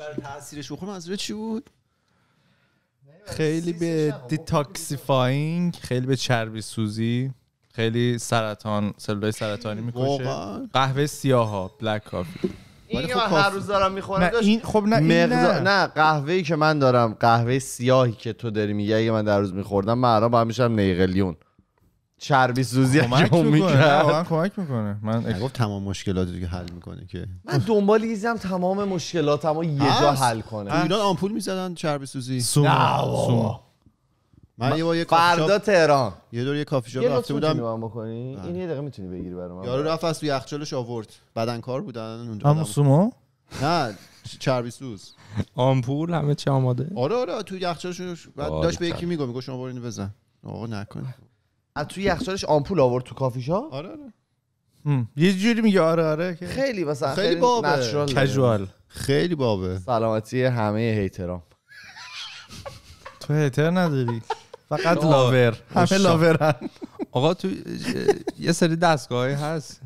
برای تاثیرش از منظور چی بود خیلی به دیتاکسیفاینگ خب، خیلی به چربی سوزی خیلی سرطان سلولای سرطانی میکشه قهوه سیاه ها بلک کافی این که هر روز دارم میخورم این خب نه این نه, نه قهوه که من دارم قهوه سیاهی که تو داری میگی اگه من در روز میخوردم من الان با میشم نیقلیون چربی سوزی انجام میکرد واقعا کمک میکنه من گفت تمام مشکلات دیگه حل میکنه که من دنبال ایزم تمام مشکلاتمو یه جا حل کنه ایران آمپول میزدن چربی سوزی نه من یه با یه فردا تهران یه دور یه کافی شاپ رفته بودم بکنی این بله. یه دقیقه میتونی بگیری برام یارو رفت از توی یخچالش آورد بدن کار بودن اونجا هم سوما؟ نه چربی سوز آمپول همه چی آماده آره آره تو یخچالش بعد داشت به یکی میگم میگه شما برو اینو بزن آقا نکن از توی یخچالش آمپول آورد تو کافی شاپ آره آره یه جوری میگه آره آره خیلی مثلا خیلی, بابه کژوال خیلی بابه سلامتی همه هیترام تو هیتر نداری فقط لاور همه لاورن آقا تو یه سری دستگاه هست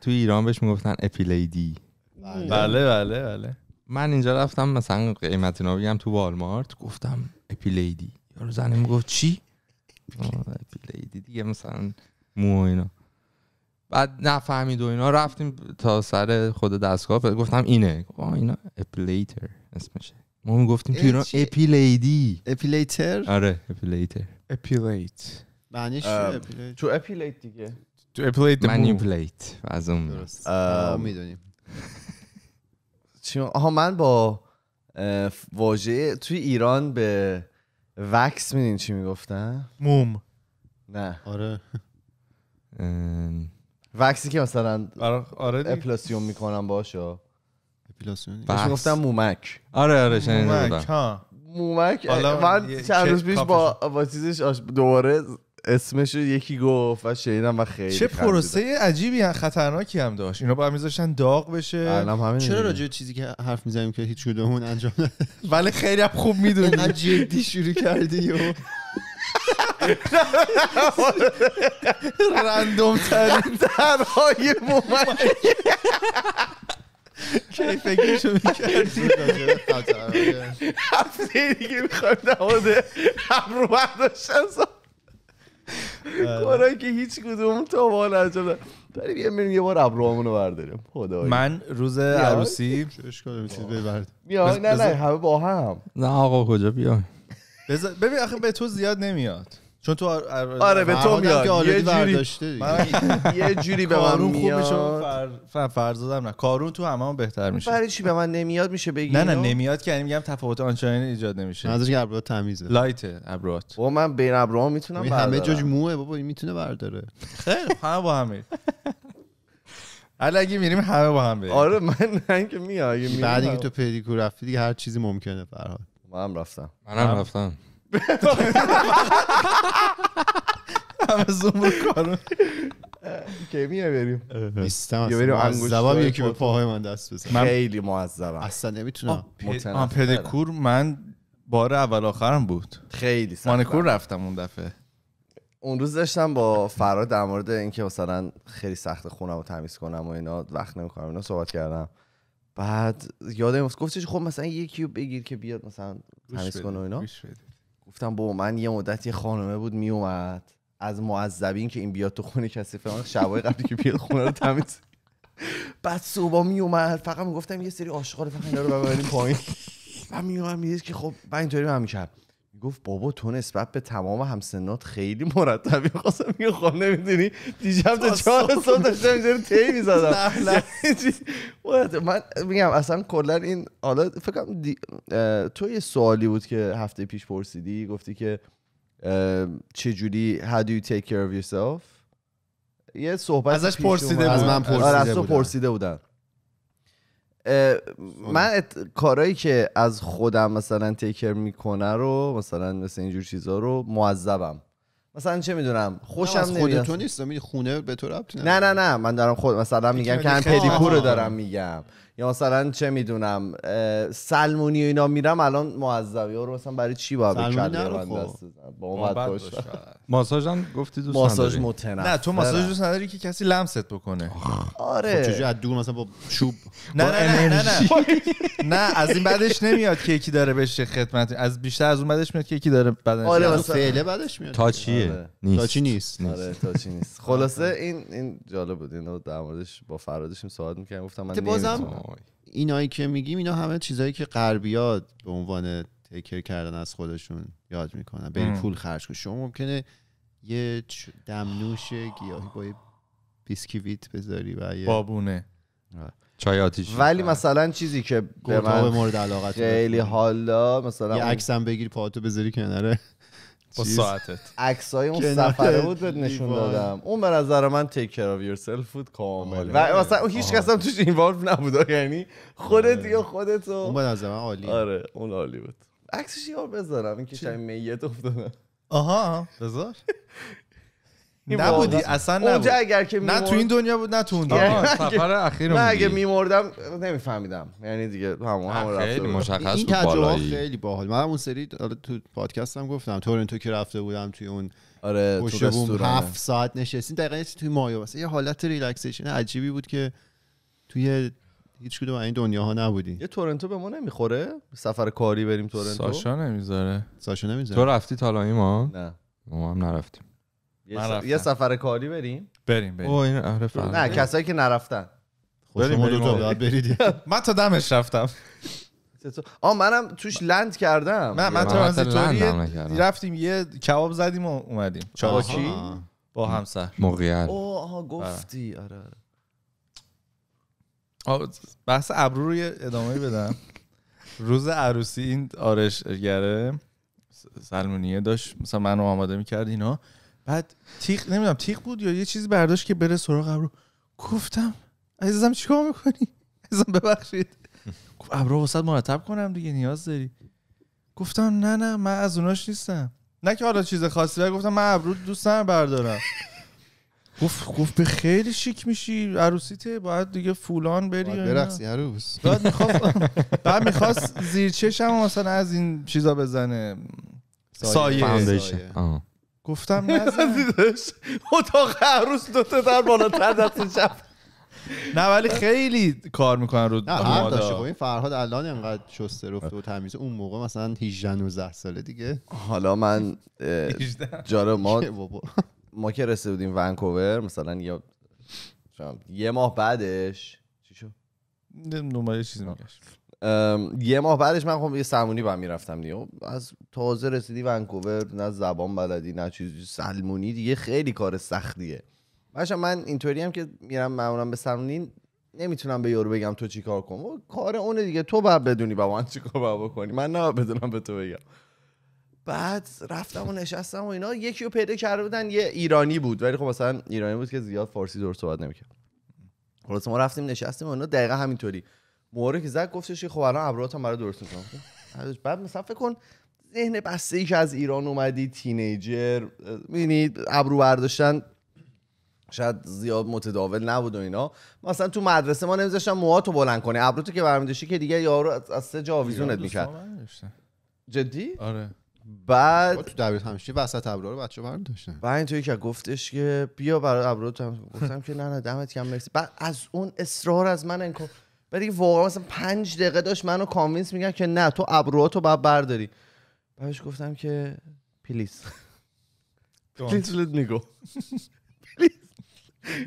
تو ایران بهش میگفتن اپیلیدی بله. بله بله بله من اینجا رفتم مثلا قیمت اینا بگم تو والمارت گفتم اپیلیدی یارو زنه میگفت چی آره، پلیدی دیگه مثلا مو اینا بعد نفهمید و اینا رفتیم تا سر خود دستگاه گفتم اینه آه اینا اپلیتر اسمشه ما میگفتیم تو ایران اپیلیدی اپیلیتر آره اپیلیتر اپیلیت معنیش تو اپیلیت دیگه تو اپیلیت منیپلیت از اون درست میدونیم آها من با واژه توی ایران به وکس میدین چی میگفتن موم نه آره وکسی که مثلا آره, آره اپلاسیون میکنم باشا اپلاسیون گفتم مومک آره آره شنیدم مومک ها مومک من چند روز پیش با با چیزش دوباره اسمش یکی گفت و شنیدم و خیلی چه پروسه عجیبی هم خطرناکی هم داشت اینا با هم میذاشتن داغ بشه همین چرا راجع چیزی که حرف میزنیم که هیچ کدومون انجام ولی خیلی هم خوب میدونی جدی شروع کردی و رندوم ترین درهای مومن که فکرشو میکردی هفته دیگه میخوایم در هم رو برداشتن آره. کارایی که هیچ کدوم تا حال انجام بریم یه میریم یه بار ابروامونو برداریم خدا. من روز عروسی بیا نه نه همه با هم نه آقا کجا بیا ببین آخه به تو زیاد نمیاد چون تو آره به تو میاد یه جوری یه جوری به من میاد فر... فرزادم نه کارون تو همه بهتر میشه برای چی به من نمیاد میشه بگی نه نه نمیاد که یعنی میگم تفاوت آنچنانی ایجاد نمیشه نظرش که ابرو تمیزه لایت ابروات و من بین ابروها میتونم همه جوج موه بابا این میتونه برداره خیلی همه با همه حالا اگه میریم همه با هم بریم آره من نه اینکه میای بعد اینکه تو پدیکور رفتی دیگه هر چیزی ممکنه فرهاد منم رفتم منم رفتم رو کارو که بریم نیستم اصلا بریم معذبم یکی به پاهای من دست بزن خیلی معذرم اصلا نمیتونم پدکور من بار اول آخرم بود خیلی سخت مانکور رفتم اون دفعه اون روز داشتم با فراد در مورد اینکه مثلا خیلی سخت خونم رو تمیز کنم و اینا وقت نمیکنم اینا صحبت کردم بعد یادم گفتش خب مثلا یکی رو بگیر که بیاد مثلا تمیز کنه و اینا گفتم با من یه مدت یه خانمه بود میومد از معذبین که این بیاد تو خونه کسی فهم شبای قبلی که بیاد خونه رو تمیز بعد صبح میومد فقط میگفتم یه سری آشغال فقط اینا رو ببریم پایین و میومد میگه که خب من اینطوری من میکرد گفت بابا تو نسبت به تمام همسنات خیلی مرتبی خواستم میگه خب نمیدونی دیشب تا چهار صبح داشتم اینجوری تی میزدم یعنی من میگم اصلا کلا این حالا فکرم تو یه سوالی بود که هفته پیش پرسیدی گفتی که چجوری how do you take care of yourself یه صحبت ازش پرسیده بود از من پرسیده, پرسیده بودن من کارایی که از خودم مثلا تیکر میکنه رو مثلا مثل اینجور چیزا رو معذبم مثلا چه میدونم خوشم نمیاد خودت تو نیست خونه به تو نه نه نه من دارم خود مثلا میگم که من پدیکور رو دارم میگم یا مثلا چه میدونم سلمونی و اینا میرم الان معذبی ها آره، رو مثلا برای چی باید بکرد خب. با اومد ماساژ هم گفتی دوست ماساژ متنفر نه تو ماساژ دوست نداری که کسی لمست بکنه آره خب، چجوری از دور مثلا با چوب نه نه نه نه نه از این بعدش نمیاد که یکی داره بهش خدمت از بیشتر از اون بعدش میاد که یکی داره بدنش آره فعله بعدش میاد تا چیه آره. نیست تا چی نیست آره تا چی نیست خلاصه این این جالب بود اینو در موردش با فرادشیم صحبت می‌کردم گفتم من بازم اینایی که میگیم اینا همه چیزایی که غربیات به عنوان تکر کردن از خودشون یاد میکنن به پول خرج کن شما ممکنه یه دمنوش گیاهی با یه بیسکویت بذاری و یه بابونه چای آتیش ولی مثلا چیزی که به مورد علاقت خیلی حالا مثلا یه عکسم بگیر پاتو بذاری کناره با ساعتت عکسای اون سفره بود نشون دادم اون به نظر من تیک کر اف یورسلف بود کامل آره. و مثلا اون هیچ کس هم توش اینوالو نبود یعنی خودت آره. یا خودت اون به نظر من عالی آره اون عالی بود عکسش ها بذارم این که میت افتادم آها بذار نبودی اصلا نبود اونجا اگر که نه تو این دنیا بود نه تو اون دنیا سفر اخیر من اگه میمردم نمیفهمیدم یعنی دیگه همون همون مشخص این خیلی باحال من اون سری آره، تو پادکستم گفتم تورنتو که رفته بودم توی اون آره تو 7 ساعت نشستیم دقیقا توی مایو یه حالت ریلکسیشن عجیبی بود که توی هیچ کدوم این دنیا ها نبودی یه تورنتو به ما نمیخوره سفر کاری بریم تورنتو ساشا نمیذاره ساشا نمیذاره تو رفتی تالا ما نه ما هم نرفتیم یه, سفر کاری بریم بریم بریم اوه این آره، نه کسایی که نرفتن خب بریم تا برید من تا دمش رفتم آ منم توش لند کردم نه من ترانزیتوری رفتیم یه کباب زدیم و اومدیم چاکی با همسر موقعیت اوه آها گفتی آره, آره،, آره. بحث ابرو رو یه ادامه بدم روز عروسی این آرشگره سلمونیه داشت مثلا منو آماده میکرد اینا بعد تیغ نمیدونم تیغ بود یا یه چیزی برداشت که بره سراغ ابرو گفتم عزیزم چیکار میکنی عزیزم ببخشید ابرو واسط مرتب کنم دیگه نیاز داری گفتم نه نه من از اوناش نیستم نه که حالا چیز خاصی بر گفتم من ابرو دوستم بردارم گفت گفت به خیلی شیک میشی عروسیته باید دیگه فولان بری برقصی عروس بعد میخواست بعد میخواست زیر چشم مثلا از این چیزا بزنه سایه, سایه. گفتم نزدیدش اتاق عروس تا در بالاتر دست شب نه ولی خیلی کار میکنن رو نه داشته خب این فرهاد الان انقدر شسته رفته و تمیز اون موقع مثلا 18 19 ساله دیگه حالا من جاره ما ما که رسیده بودیم ونکوور مثلا یا یه ماه بعدش چی شد؟ نمیدونم یه چیزی یه ماه بعدش من خب یه سلمونی بهم میرفتم دیگه خب از تازه رسیدی ونکوور نه زبان بلدی نه چیزی سلمونی دیگه خیلی کار سختیه باشه من اینطوری هم که میرم معمولا به سلمونی نمیتونم به یارو بگم تو چیکار کن و خب کار اون دیگه تو باید بدونی با من چیکار باید بکنی من نه بدونم به تو بگم بعد رفتم و نشستم و اینا یکی رو پیدا کرده بودن یه ایرانی بود ولی خب مثلا ایرانی بود که زیاد فارسی درست صحبت نمیکرد خلاص ما رفتیم نشستیم و اینا دقیقه همینطوری مواره که زد گفتش خب الان هم برای درست میکنم بعد مثلا فکر کن ذهن بسته ای که از ایران اومدی تینیجر میبینی ابرو برداشتن شاید زیاد متداول نبود و اینا مثلا تو مدرسه ما نمیذاشتن موهاتو بلند کنی ابروتو که برمیداشی که دیگه یارو از سه جا آویزونت میکرد جدی آره بعد خب تو دبیر همیشه وسط ابرو رو بچه برم داشتن بعد اینطوری که گفتش که بیا برای ابرو گفتم که نه نه دمت کم مرسی بعد از اون اصرار از من انکار ولی واقعا مثلا پنج دقیقه داشت منو کانوینس میگن که نه تو ابروهاتو باید برداری بعدش گفتم که پلیس. پلیس لید میگو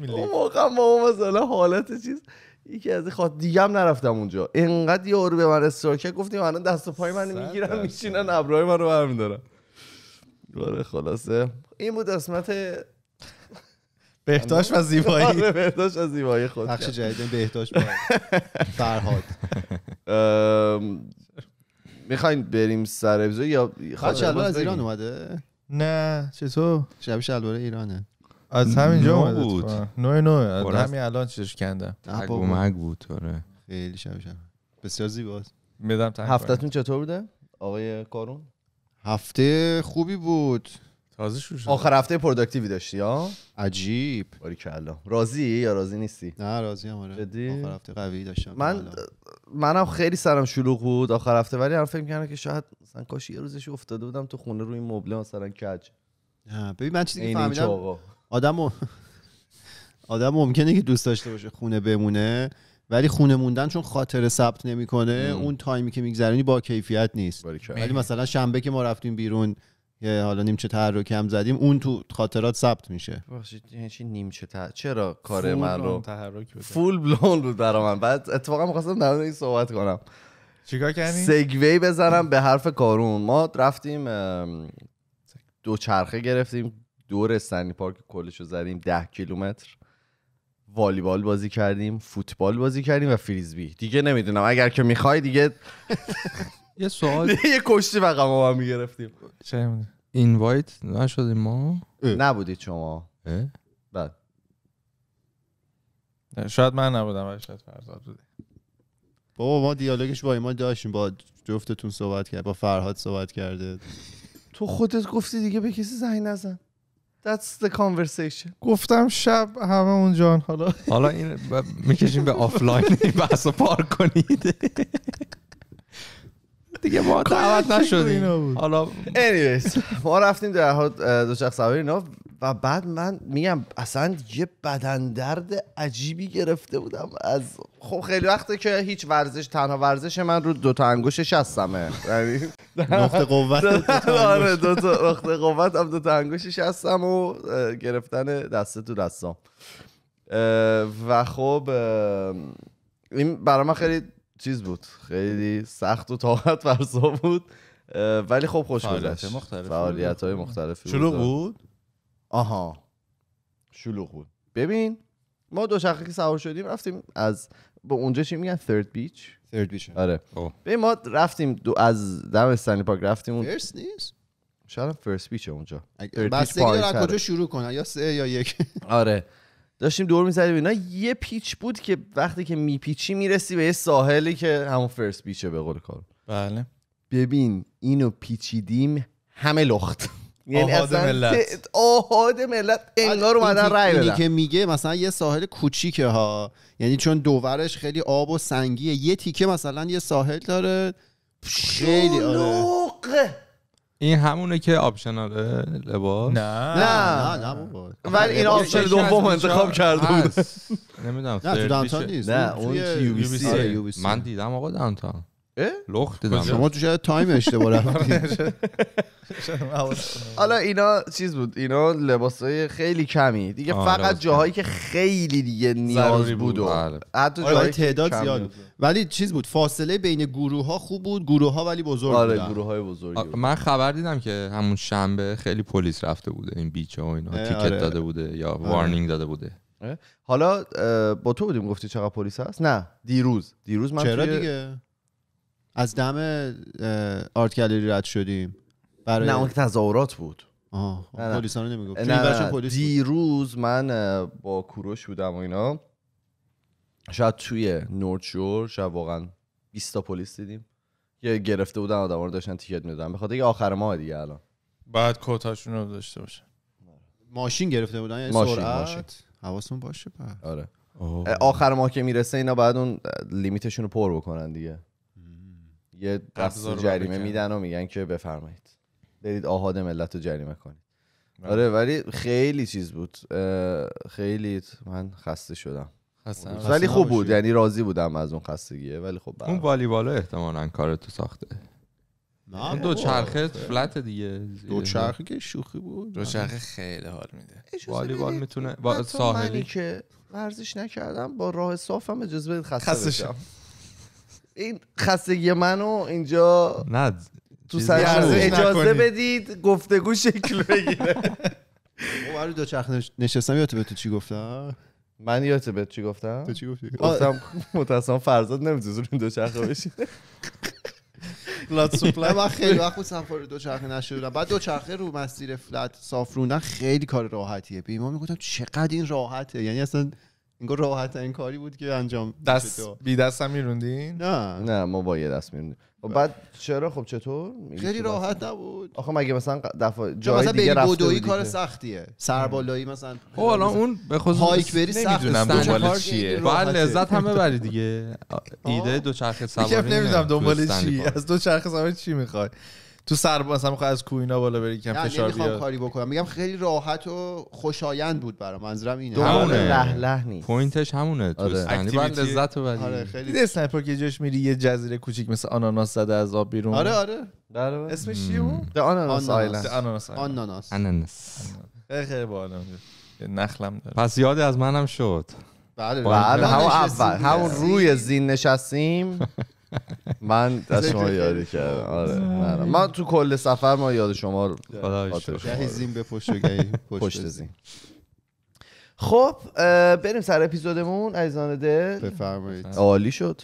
اون موقع ما مثلا حالت چیز یکی از خواهد دیگه هم نرفتم اونجا یه یارو به من استرکه گفتیم الان دست و پای من میگیرم میشینن ابروهای من رو برمیدارم خلاصه این بود قسمت بهداشت و زیبایی آره، بهداشت و زیبایی خود بخش جدید بهداشت فرهاد میخواین بریم سر یا یا خب، شلوار از ایران اومده نه چطور شب شلوار ایرانه از همینجا اومده بود نو نو همین الان کنده؟ کنده مگ بود آره خیلی شب بسیار زیباست میدم هفتتون چطور بوده آقای کارون هفته خوبی بود تازه آخر هفته پروداکتیوی داشتی ها عجیب کلا راضی یا راضی نیستی نه راضی ام آره جدی آخر هفته قوی داشتم من منم خیلی سرم شلوغ بود آخر هفته ولی هم فکر که شاید مثلا کاش یه روزش افتاده بودم تو خونه روی مبله مثلا کج نه ببین من چیزی فهمیدم آدمو آدم ممکنه که دوست داشته باشه خونه بمونه ولی خونه موندن چون خاطر ثبت نمیکنه اون تایمی که میگذرونی با کیفیت نیست ولی مثلا شنبه که ما رفتیم بیرون یه حالا نیمچه تحرکی هم زدیم اون تو خاطرات ثبت میشه یعنی چی نیمچه چرا کار من رو فول بلون بود برا من بعد اتفاقا میخواستم در این صحبت کنم چیکار کردیم سگوی بزنم به حرف کارون ما رفتیم دو چرخه گرفتیم دور سنی پارک کلش رو زدیم ده کیلومتر والیبال بازی کردیم فوتبال بازی کردیم و فریزبی دیگه نمیدونم اگر که میخوای دیگه یه سوال یه کشتی بقیه ما هم میگرفتیم چه اینوایت نشدیم ما نبودید شما بعد شاید من نبودم ولی شاید فرزاد بودی بابا ما دیالوگش با ایمان داشتیم با جفتتون صحبت کرد با فرهاد صحبت کرده تو خودت گفتی دیگه به کسی زنگ نزن That's the conversation گفتم شب همه جان حالا حالا این میکشیم به آفلاین بحث پارک کنید دیگه ما دعوت نشدیم حالا انیویز ما رفتیم در حال دوچرخ سواری و بعد من میگم اصلا یه بدن درد عجیبی گرفته بودم از خب خیلی وقته که هیچ ورزش تنها ورزش من رو دو تا انگوش شستمه یعنی نقطه قوت آره دو تا نقطه قوت هم دو تا انگوش شستم و گرفتن دسته تو دستم و خب این برای من خیلی چیز بود خیلی سخت و طاقت فرسا بود ولی خب خوش گذشت فعالیت های مختلف شلوغ بود آها شلوغ بود ببین ما دو شخصی که سوار شدیم رفتیم از به اونجا چی میگن ثرد بیچ ثرد بیچ آره خب. ببین ما رفتیم دو از دم استنلی پارک رفتیم اون فرست نیست شاید فرست بیچ اونجا بس دیگه کجا شروع کنن یا سه یا یک آره داشتیم دور میزدیم اینا یه پیچ بود که وقتی که میپیچی میرسی به یه ساحلی که همون فرست پیچه به قول کار بله ببین اینو پیچیدیم همه لخت یعنی آهاد ملت آهاد ملت انگار اومدن رای بدن اینی که میگه مثلا یه ساحل کوچیکه ها یعنی چون دوورش خیلی آب و سنگیه یه تیکه مثلا یه ساحل داره خیلی آره این همونه که آپشناله لباس نه نه نه بابا ولی این آپشن دوم انتخاب کرده بود نمیدونم نه تو نیست نه اون آره. آره، من دیدم آقا دانتان لخت شما تو شاید تایم اشتباه آره، حالا اینا چیز بود اینا های خیلی کمی دیگه آره، فقط جاهایی که خیلی دیگه نیاز بود بله. حتی آره، تعداد زیاد ولی چیز بود فاصله بین گروه ها خوب بود گروه ها ولی بزرگ آره گروه های بزرگ من خبر دیدم که همون شنبه خیلی پلیس رفته بوده این بیچه ها اینا تیکت داده بوده یا وارنینگ داده بوده حالا با تو بودیم گفتی چقدر پلیس هست نه دیروز دیروز من چرا دیگه از دم آرت گالری رد شدیم برای نه اون که تظاهرات بود آه رو نمیگفت نه دیروز من با کوروش بودم و اینا شاید توی نورچور شاید واقعا 20 تا پلیس دیدیم یه گرفته بودن آدما رو داشتن تیکت میدادن به خاطر آخر ماه دیگه الان بعد کوتاشون رو داشته باشه ماشین گرفته بودن یعنی ماشین، سرعت ماشین. حواستون باشه پس آره آخر ماه که میرسه اینا بعد اون لیمیتشون رو پر بکنن دیگه یه دست جریمه میدن و میگن که بفرمایید برید آهاد ملت رو جریمه کنید بله. آره ولی خیلی چیز بود خیلی من خسته شدم خسته ولی خوب بود یعنی راضی بودم از اون خستگیه ولی خب اون والیبالا احتمالا کار تو ساخته نه دو چرخه فلت دیگه دو چرخه که شوخی بود دو چرخه خیلی حال میده والیبال میتونه با ساحلی که ورزش نکردم با راه صافم اجازه بدید خسته, خسته این خستگی منو اینجا نه تو سر اجازه بدید گفتگو شکل بگیره ما رو چرخ نشستم یادت به تو چی گفتم من یادت به چی گفتم تو چی گفتی گفتم متأسفانه فرزاد نمیتونه دو دوچرخه بشی فلات سوپلای من خیلی وقت بود سفر دوچرخه نشدم بعد دوچرخه رو مسیر فلات صاف خیلی کار راحتیه بیمه میگفتم چقدر این راحته یعنی اصلا انگار راحت این کاری بود که انجام دست بی دست هم میروندین نه نه ما با یه دست میروندیم و خب بله. بعد چرا خب چطور خیلی راحت نبود آخه مگه مثلا دفعه جای مثلا دیگه رفته کار سختیه سربالایی مثلا او خب حالا اون به خصوص هایک بری سخت دنبال چیه بعد لذت هم ببری دیگه ایده دو چرخ سواری نمیدونم دنبال چی از دو چرخ سواری چی میخوای تو سر مثلا میخوای از کوینا بالا بری کم فشار بیاد کاری بکنم میگم خیلی راحت و خوشایند بود برام منظرم اینه همونه له له نیست پوینتش همونه تو آره. بعد لذت بدی آره خیلی اسنایپر که جاش میری یه جزیره کوچیک مثل آناناس زده از آب بیرون آره آره بله اسمش چیه اون آناناس آیلند آناناس آناناس آناناس خیلی با نخلم داره پس یاد از منم شد بله بله. بله همون اول همون روی زین نشستیم من از شما یادی کردم آره من, تو کل سفر ما یاد شما رو به پشت و زین خب بریم سر اپیزودمون عزیزان دل بفرمایید عالی شد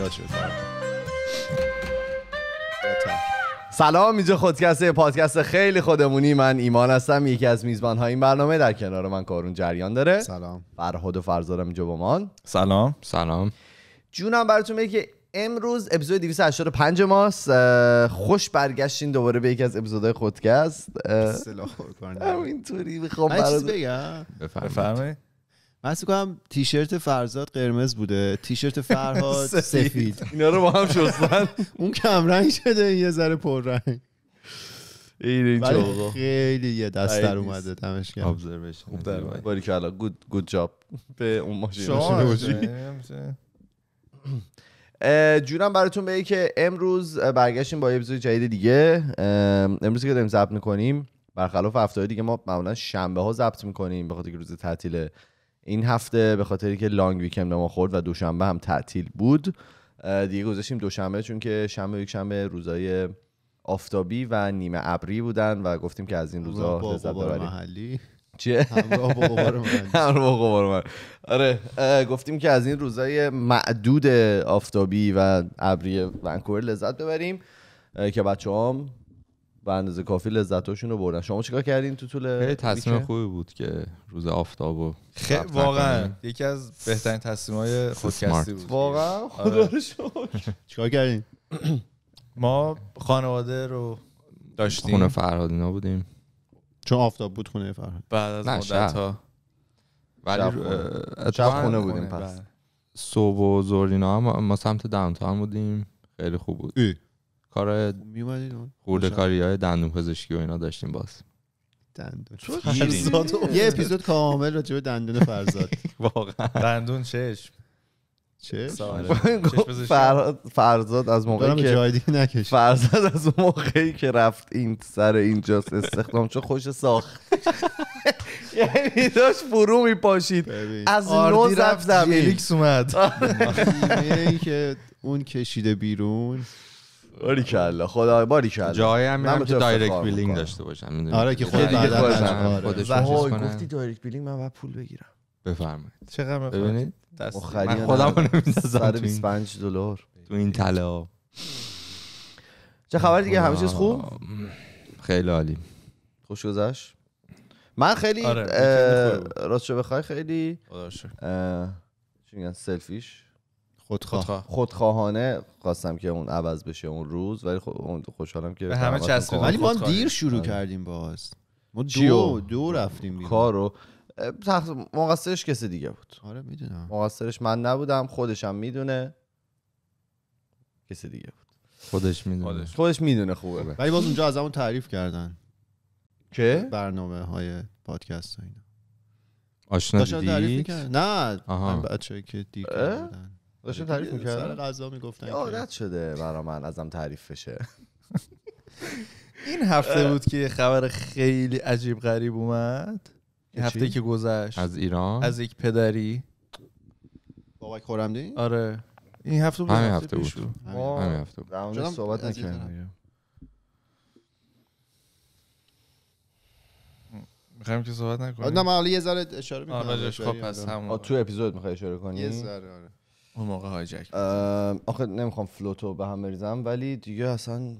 آره. سلام اینجا خودکسته پادکست خیلی خودمونی من ایمان هستم یکی از میزبان های این برنامه در کنار من کارون جریان داره سلام فرهاد و فرزادم اینجا با سلام سلام جونم براتون میگم که امروز اپیزود 285 ماست خوش برگشتین دوباره به یکی از اپیزودهای خودکست اینطوری میخوام بگم بفرمایید من کنم تیشرت فرزاد قرمز بوده تیشرت فرهاد سفید اینا رو با هم شستن اون کمرنگ شده یه ذره پررنگ این خیلی یه دست اومده دمش کرد باری که گود گود جاب به اون ماشین جونم براتون بگه که امروز برگشتیم با یه اپیزود جدید دیگه امروز که داریم ضبط میکنیم برخلاف هفته دیگه ما معمولا شنبه ها ضبط میکنیم به خاطر روز تعطیل این هفته به خاطری که لانگ ویکند ما خورد و دوشنبه هم تعطیل بود دیگه گذاشتیم دوشنبه چون که شنبه و یکشنبه روزای آفتابی و نیمه ابری بودن و گفتیم که از این روزا لذت ببریم چیه همراه با قبار من آره گفتیم که از این روزای معدود آفتابی و ابری ونکوور لذت ببریم که بچه هم به اندازه کافی لذتاشون رو بردن شما چیکار کردین تو طول خیلی تصمیم خوبی بود که روز آفتاب و خیلی واقعا یکی از بهترین های خودکستی بود واقعا آره. خدا رو چیکار کردین ما خانواده رو داشتیم خونه اینا بودیم چون آفتاب بود خونه فرهاد بعد از مدت ها ولی شب خونه بودیم پس صبح و زورینا هم ما سمت داونتاون بودیم خیلی خوب بود کار میومدید خورده کاری های دندون پزشکی و اینا داشتیم باز دندون یه اپیزود کامل راجع به دندون فرزاد واقعا دندون شش چه؟ فرزاد از موقعی که فرزاد از موقعی که رفت این سر اینجاست استخدام چون خوش ساخت یعنی داشت فرو می پاشید از نو رفت زمین اومد که اون کشیده بیرون کلا خدا باریکلا جایی هم که دایرکت بیلینگ داشته باشم آره که خود بعدا خودش گفتی دایرکت بیلینگ من باید پول بگیرم بفرمایید چقدر ببینید من خودم نمیندازم 25 دلار تو این طلا چه خبر دیگه همه چیز خوب خیلی عالی خوش گذشت من خیلی آره، راست شو بخوای خیلی آره، چی میگن سلفیش خودخواه خودخواهانه خواستم که اون عوض بشه اون روز ولی خب خوشحالم که به همه ولی ما دیر شروع آره. کردیم باز ما دو دو رفتیم کارو تخت مقصرش کسی دیگه بود آره میدونم مقصرش من نبودم خودشم میدونه کسی دیگه بود خودش میدونه خودش, میدونه خوبه ولی باز اونجا از همون تعریف کردن که برنامه های پادکست و اینا آشنا دیدی؟ نه من بچه که دیگه داشتم تعریف میکردم سر غذا میگفتن عادت شده برا من ازم تعریف بشه این هفته بود که خبر خیلی عجیب غریب اومد این هفته که گذشت از ایران از یک پدری بابک دی؟ آره این هفته بود همین هفته بود همین هفته بود صحبت نکردم میخوایم که صحبت نکنیم نه من حالا یه ذره اشاره میکنم آره، خب پس آره. همون تو اپیزود میخوای اشاره کنی یه ذره آره اون موقع هایجک آخه نمیخوام فلوتو به هم بریزم ولی دیگه اصلا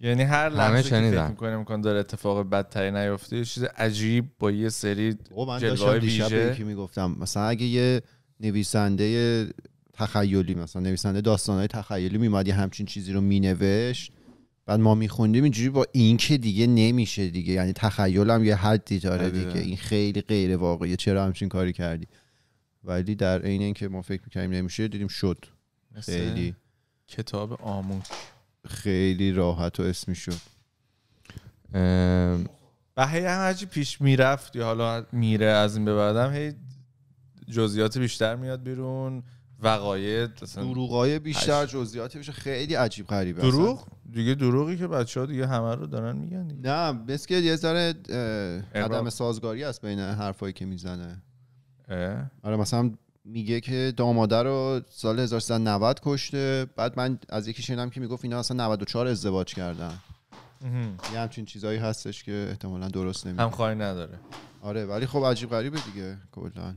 یعنی هر لحظه که فکر میکنه میکنه داره اتفاق بدتری نیفته یه چیز عجیب با یه سری جلوه ویژه میگفتم مثلا اگه یه نویسنده تخیلی مثلا نویسنده داستانهای تخیلی میمادی یه همچین چیزی رو مینوشت بعد ما میخوندیم اینجوری با این که دیگه نمیشه دیگه یعنی تخیلم یه حدی داره آره. دیگه این خیلی غیر واقعیه چرا همچین کاری کردی ولی در عین اینکه ما فکر میکنیم نمیشه دیدیم شد خیلی کتاب آموز خیلی راحت و اسمی شد و هی هم هرچی پیش میرفت یا حالا میره از این به بعدم هی جزئیات بیشتر میاد بیرون وقایع دروغای بیشتر جزئیات میشه خیلی عجیب غریبه دروغ دیگه دروغی که بچه ها دیگه همه رو دارن میگن نه بس که یه ذره عدم سازگاری است بین حرفایی که میزنه آره مثلا میگه که داماده رو سال 1390 کشته بعد من از یکی شنیدم که میگفت اینا اصلا 94 ازدواج کردن یه همچین چیزایی هستش که احتمالا درست هم خواهی نداره آره ولی خب عجیب غریبه دیگه کلا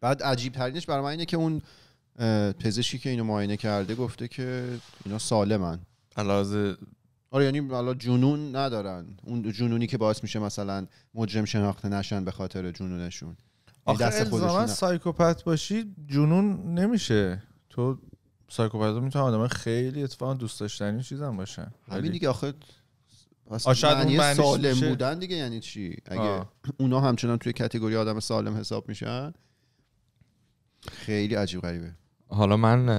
بعد عجیب ترینش برای من اینه که اون پزشکی که اینو معاینه کرده گفته که اینا سالمن علاوه آره یعنی حالا جنون ندارن اون جنونی که باعث میشه مثلا مجرم شناخته نشن به خاطر جنونشون دست خودشون سایکوپت باشی جنون نمیشه تو سایکوپت میتونه آدم خیلی اتفاقا دوست داشتنی چیزم باشن همین دیگه آخه معنی سالم بودن دیگه یعنی چی اگه آه. اونا همچنان توی کتگوری آدم سالم حساب میشن خیلی عجیب غریبه حالا من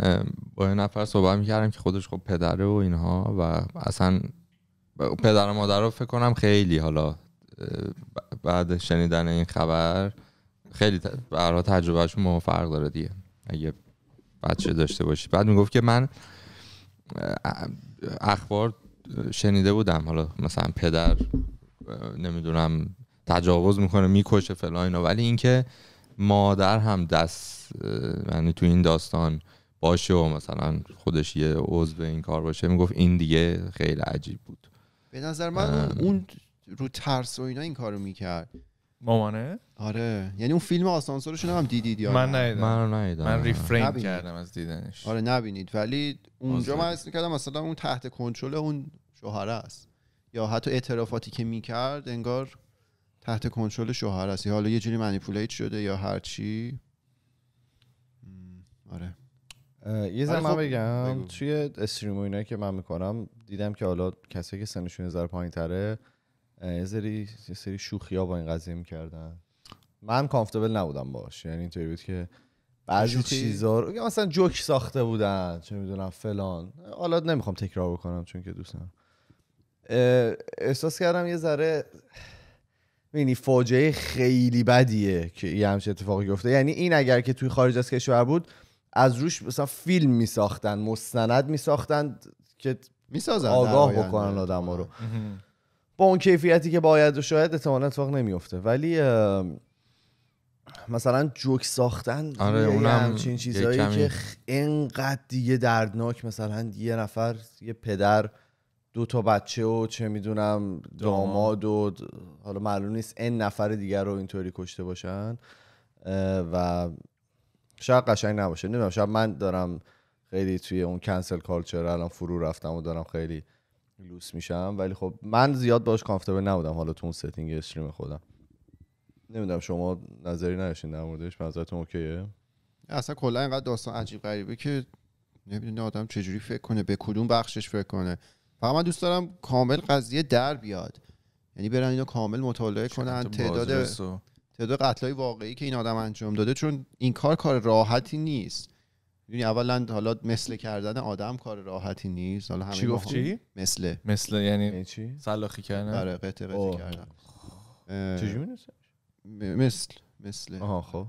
با یه نفر صحبت میکردم که خودش خب پدره و اینها و اصلا پدر و مادر رو فکر کنم خیلی حالا بعد شنیدن این خبر خیلی برای تجربهشون ما فرق داره دیگه اگه بچه داشته باشی بعد میگفت که من اخبار شنیده بودم حالا مثلا پدر نمیدونم تجاوز میکنه میکشه فلان اینا ولی اینکه مادر هم دست یعنی تو این داستان باشه و مثلا خودش یه عضو این کار باشه میگفت این دیگه خیلی عجیب بود به نظر من اون رو ترس و اینا این کارو میکرد مامانه آره یعنی اون فیلم آسانسورشون هم دیدید یا من نه من من ریفریم کردم از دیدنش آره نبینید ولی اونجا من حس کردم مثلا اون تحت کنترل اون شوهره است یا حتی اعترافاتی که میکرد انگار تحت کنترل شوهر است حالا یه جوری منیپولیت شده یا هر چی آره یه زن من خب بگم توی استریم و که من میکنم دیدم که حالا کسایی که سنشون زر پایین تره یه سری یه سری شوخی ها با این قضیه میکردن من کامفتبل نبودم باش یعنی اینطوری بود که بعضی چیزا رو مثلا جوک ساخته بودن چه میدونم فلان حالا نمیخوام تکرار بکنم چون که دوست احساس کردم یه ذره یعنی فاجعه خیلی بدیه که یه همچین اتفاقی گفته یعنی این اگر که توی خارج از کشور بود از روش مثلا فیلم میساختن مستند می که می آگاه بکنن آدم رو با اون کیفیتی که باید و شاید احتمالا اتفاق نمیفته ولی مثلا جوک ساختن آره اونم همچین چیزهایی که انقدر دیگه دردناک مثلا یه نفر یه پدر دو تا بچه و چه میدونم داماد و حالا معلوم نیست این نفر دیگر رو اینطوری کشته باشن و شاید قشنگ نباشه نمیدونم شاید من دارم خیلی توی اون کنسل کالچر الان فرو رفتم و دارم خیلی لوس میشم ولی خب من زیاد باش کامفتبل نبودم حالا تو اون ستینگ استریم خودم نمیدونم شما نظری نداشتین در موردش نظرتون اوکیه اصلا کلا اینقدر داستان عجیب غریبه که نمیدونه آدم چجوری فکر کنه به کدوم بخشش فکر کنه فقط من دوست دارم کامل قضیه در بیاد یعنی برن اینو کامل مطالعه کنن تعداد تعداد قتلای واقعی که این آدم انجام داده چون این کار کار راحتی نیست یعنی اولا حالا مثل کردن آدم کار راحتی نیست حالا همه چی گفت چی مثل مثل یعنی, یعنی چی سلاخی کردن آره قت کردن چجوری مثل مثل آها خب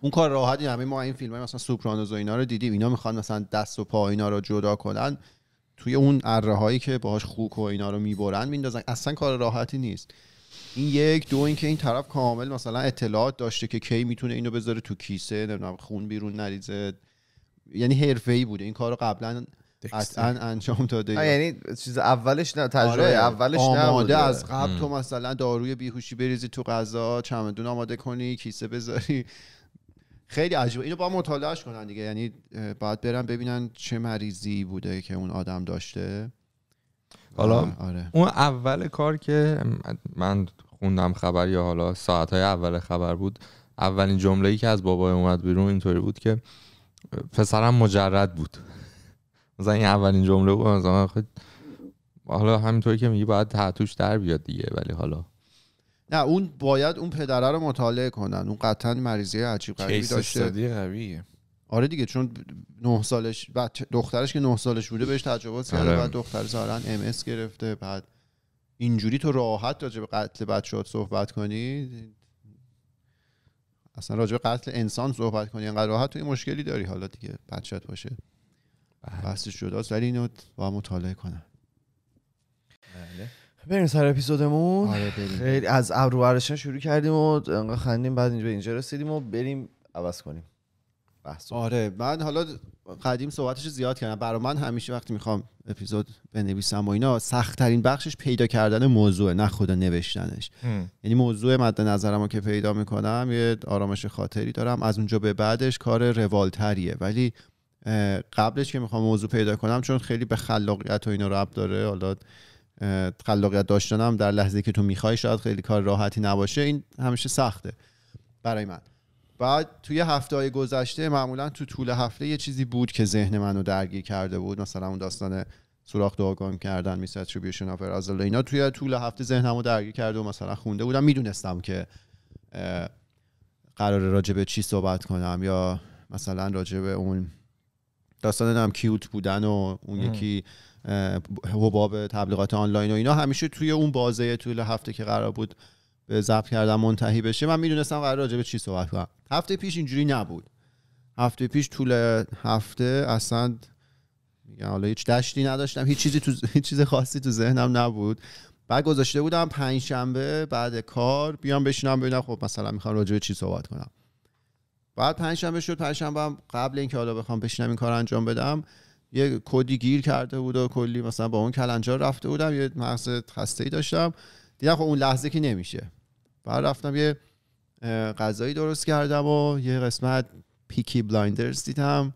اون کار راحتی همه ما این فیلم های مثلا سوپرانوز و اینا رو دیدیم اینا میخوان مثلا دست و پا اینا رو جدا کنن توی اون اره هایی که باهاش خوک و اینا رو میبرن میندازن اصلا کار راحتی نیست این یک دو اینکه این طرف کامل مثلا اطلاعات داشته که کی میتونه اینو بذاره تو کیسه نمیدونم خون بیرون نریزه یعنی حرفه‌ای بوده این کارو قبلا اصلا انجام داده یعنی چیز اولش نه تجربه آره، اولش نه آماده از قبل تو مثلا داروی بیهوشی بریزی تو غذا چمدون آماده کنی کیسه بذاری خیلی عجیبه اینو با مطالعهش کنن دیگه یعنی باید برن ببینن چه مریضی بوده که اون آدم داشته حالا آره. اون اول کار که من خوندم خبر یا حالا های اول خبر بود اولین جمله ای که از بابای اومد بیرون اینطوری بود که پسرم مجرد بود مثلا این اولین جمله بود مثلا خود حالا همینطوری که میگی باید تحتوش در بیاد دیگه ولی حالا نه اون باید اون پدره رو مطالعه کنن اون قطعا مریضی عجیب غریبی داشته قویه آره دیگه چون نه سالش بعد دخترش که نه سالش بوده بهش تجاوز کرده آره. بعد دختر زارن ام اس گرفته بعد اینجوری تو راحت راجع به قتل بچه‌هات صحبت کنی اصلا راجع به قتل انسان صحبت کنی انقدر راحت این مشکلی داری حالا دیگه بچت باشه بله. بحثش جداست ولی اینو با مطالعه کنم بله بریم سر اپیزودمون آره خیلی از ابرو شروع کردیم و خندیم بعد اینجا اینجا رسیدیم و بریم عوض کنیم بحث آره من حالا قدیم صحبتش زیاد کردم برای من همیشه وقتی میخوام اپیزود بنویسم و اینا سخت ترین بخشش پیدا کردن موضوع نه خود نوشتنش یعنی موضوع مد نظرمو که پیدا میکنم یه آرامش خاطری دارم از اونجا به بعدش کار روالتریه ولی قبلش که میخوام موضوع پیدا کنم چون خیلی به خلاقیت و اینا رب داره حالا خلاقیت داشتنم در لحظه که تو میخوای شاید خیلی کار راحتی نباشه این همیشه سخته برای من بعد توی هفته های گذشته معمولا تو طول هفته یه چیزی بود که ذهن منو درگیر کرده بود مثلا اون داستان سوراخ دوگان کردن میس اتریبیوشن اف ارازل اینا توی طول هفته ذهنمو درگیر کرده و مثلا خونده بودم میدونستم که قرار راجع به چی صحبت کنم یا مثلا راجع به اون داستان هم کیوت بودن و اون یکی حباب تبلیغات آنلاین و اینا همیشه توی اون بازه طول هفته که قرار بود به ضبط کردن منتهی بشه من میدونستم قرار راجع به چی صحبت کنم هفته پیش اینجوری نبود هفته پیش طول هفته اصلا میگم حالا هیچ دشتی نداشتم هیچ چیزی تو هیچ چیز خاصی تو ذهنم نبود بعد گذاشته بودم پنج شنبه بعد کار بیام بشینم ببینم خب مثلا میخوام راجع به چی صحبت کنم بعد پنج شنبه شد پنج شنبه قبل اینکه حالا بخوام بشینم این کار انجام بدم یه کدی گیر کرده بود و کلی مثلا با اون کلنجار رفته بودم یه مغز خسته ای داشتم دیدم خب اون لحظه که نمیشه بعد رفتم یه غذایی درست کردم و یه قسمت پیکی بلایندرز دیدم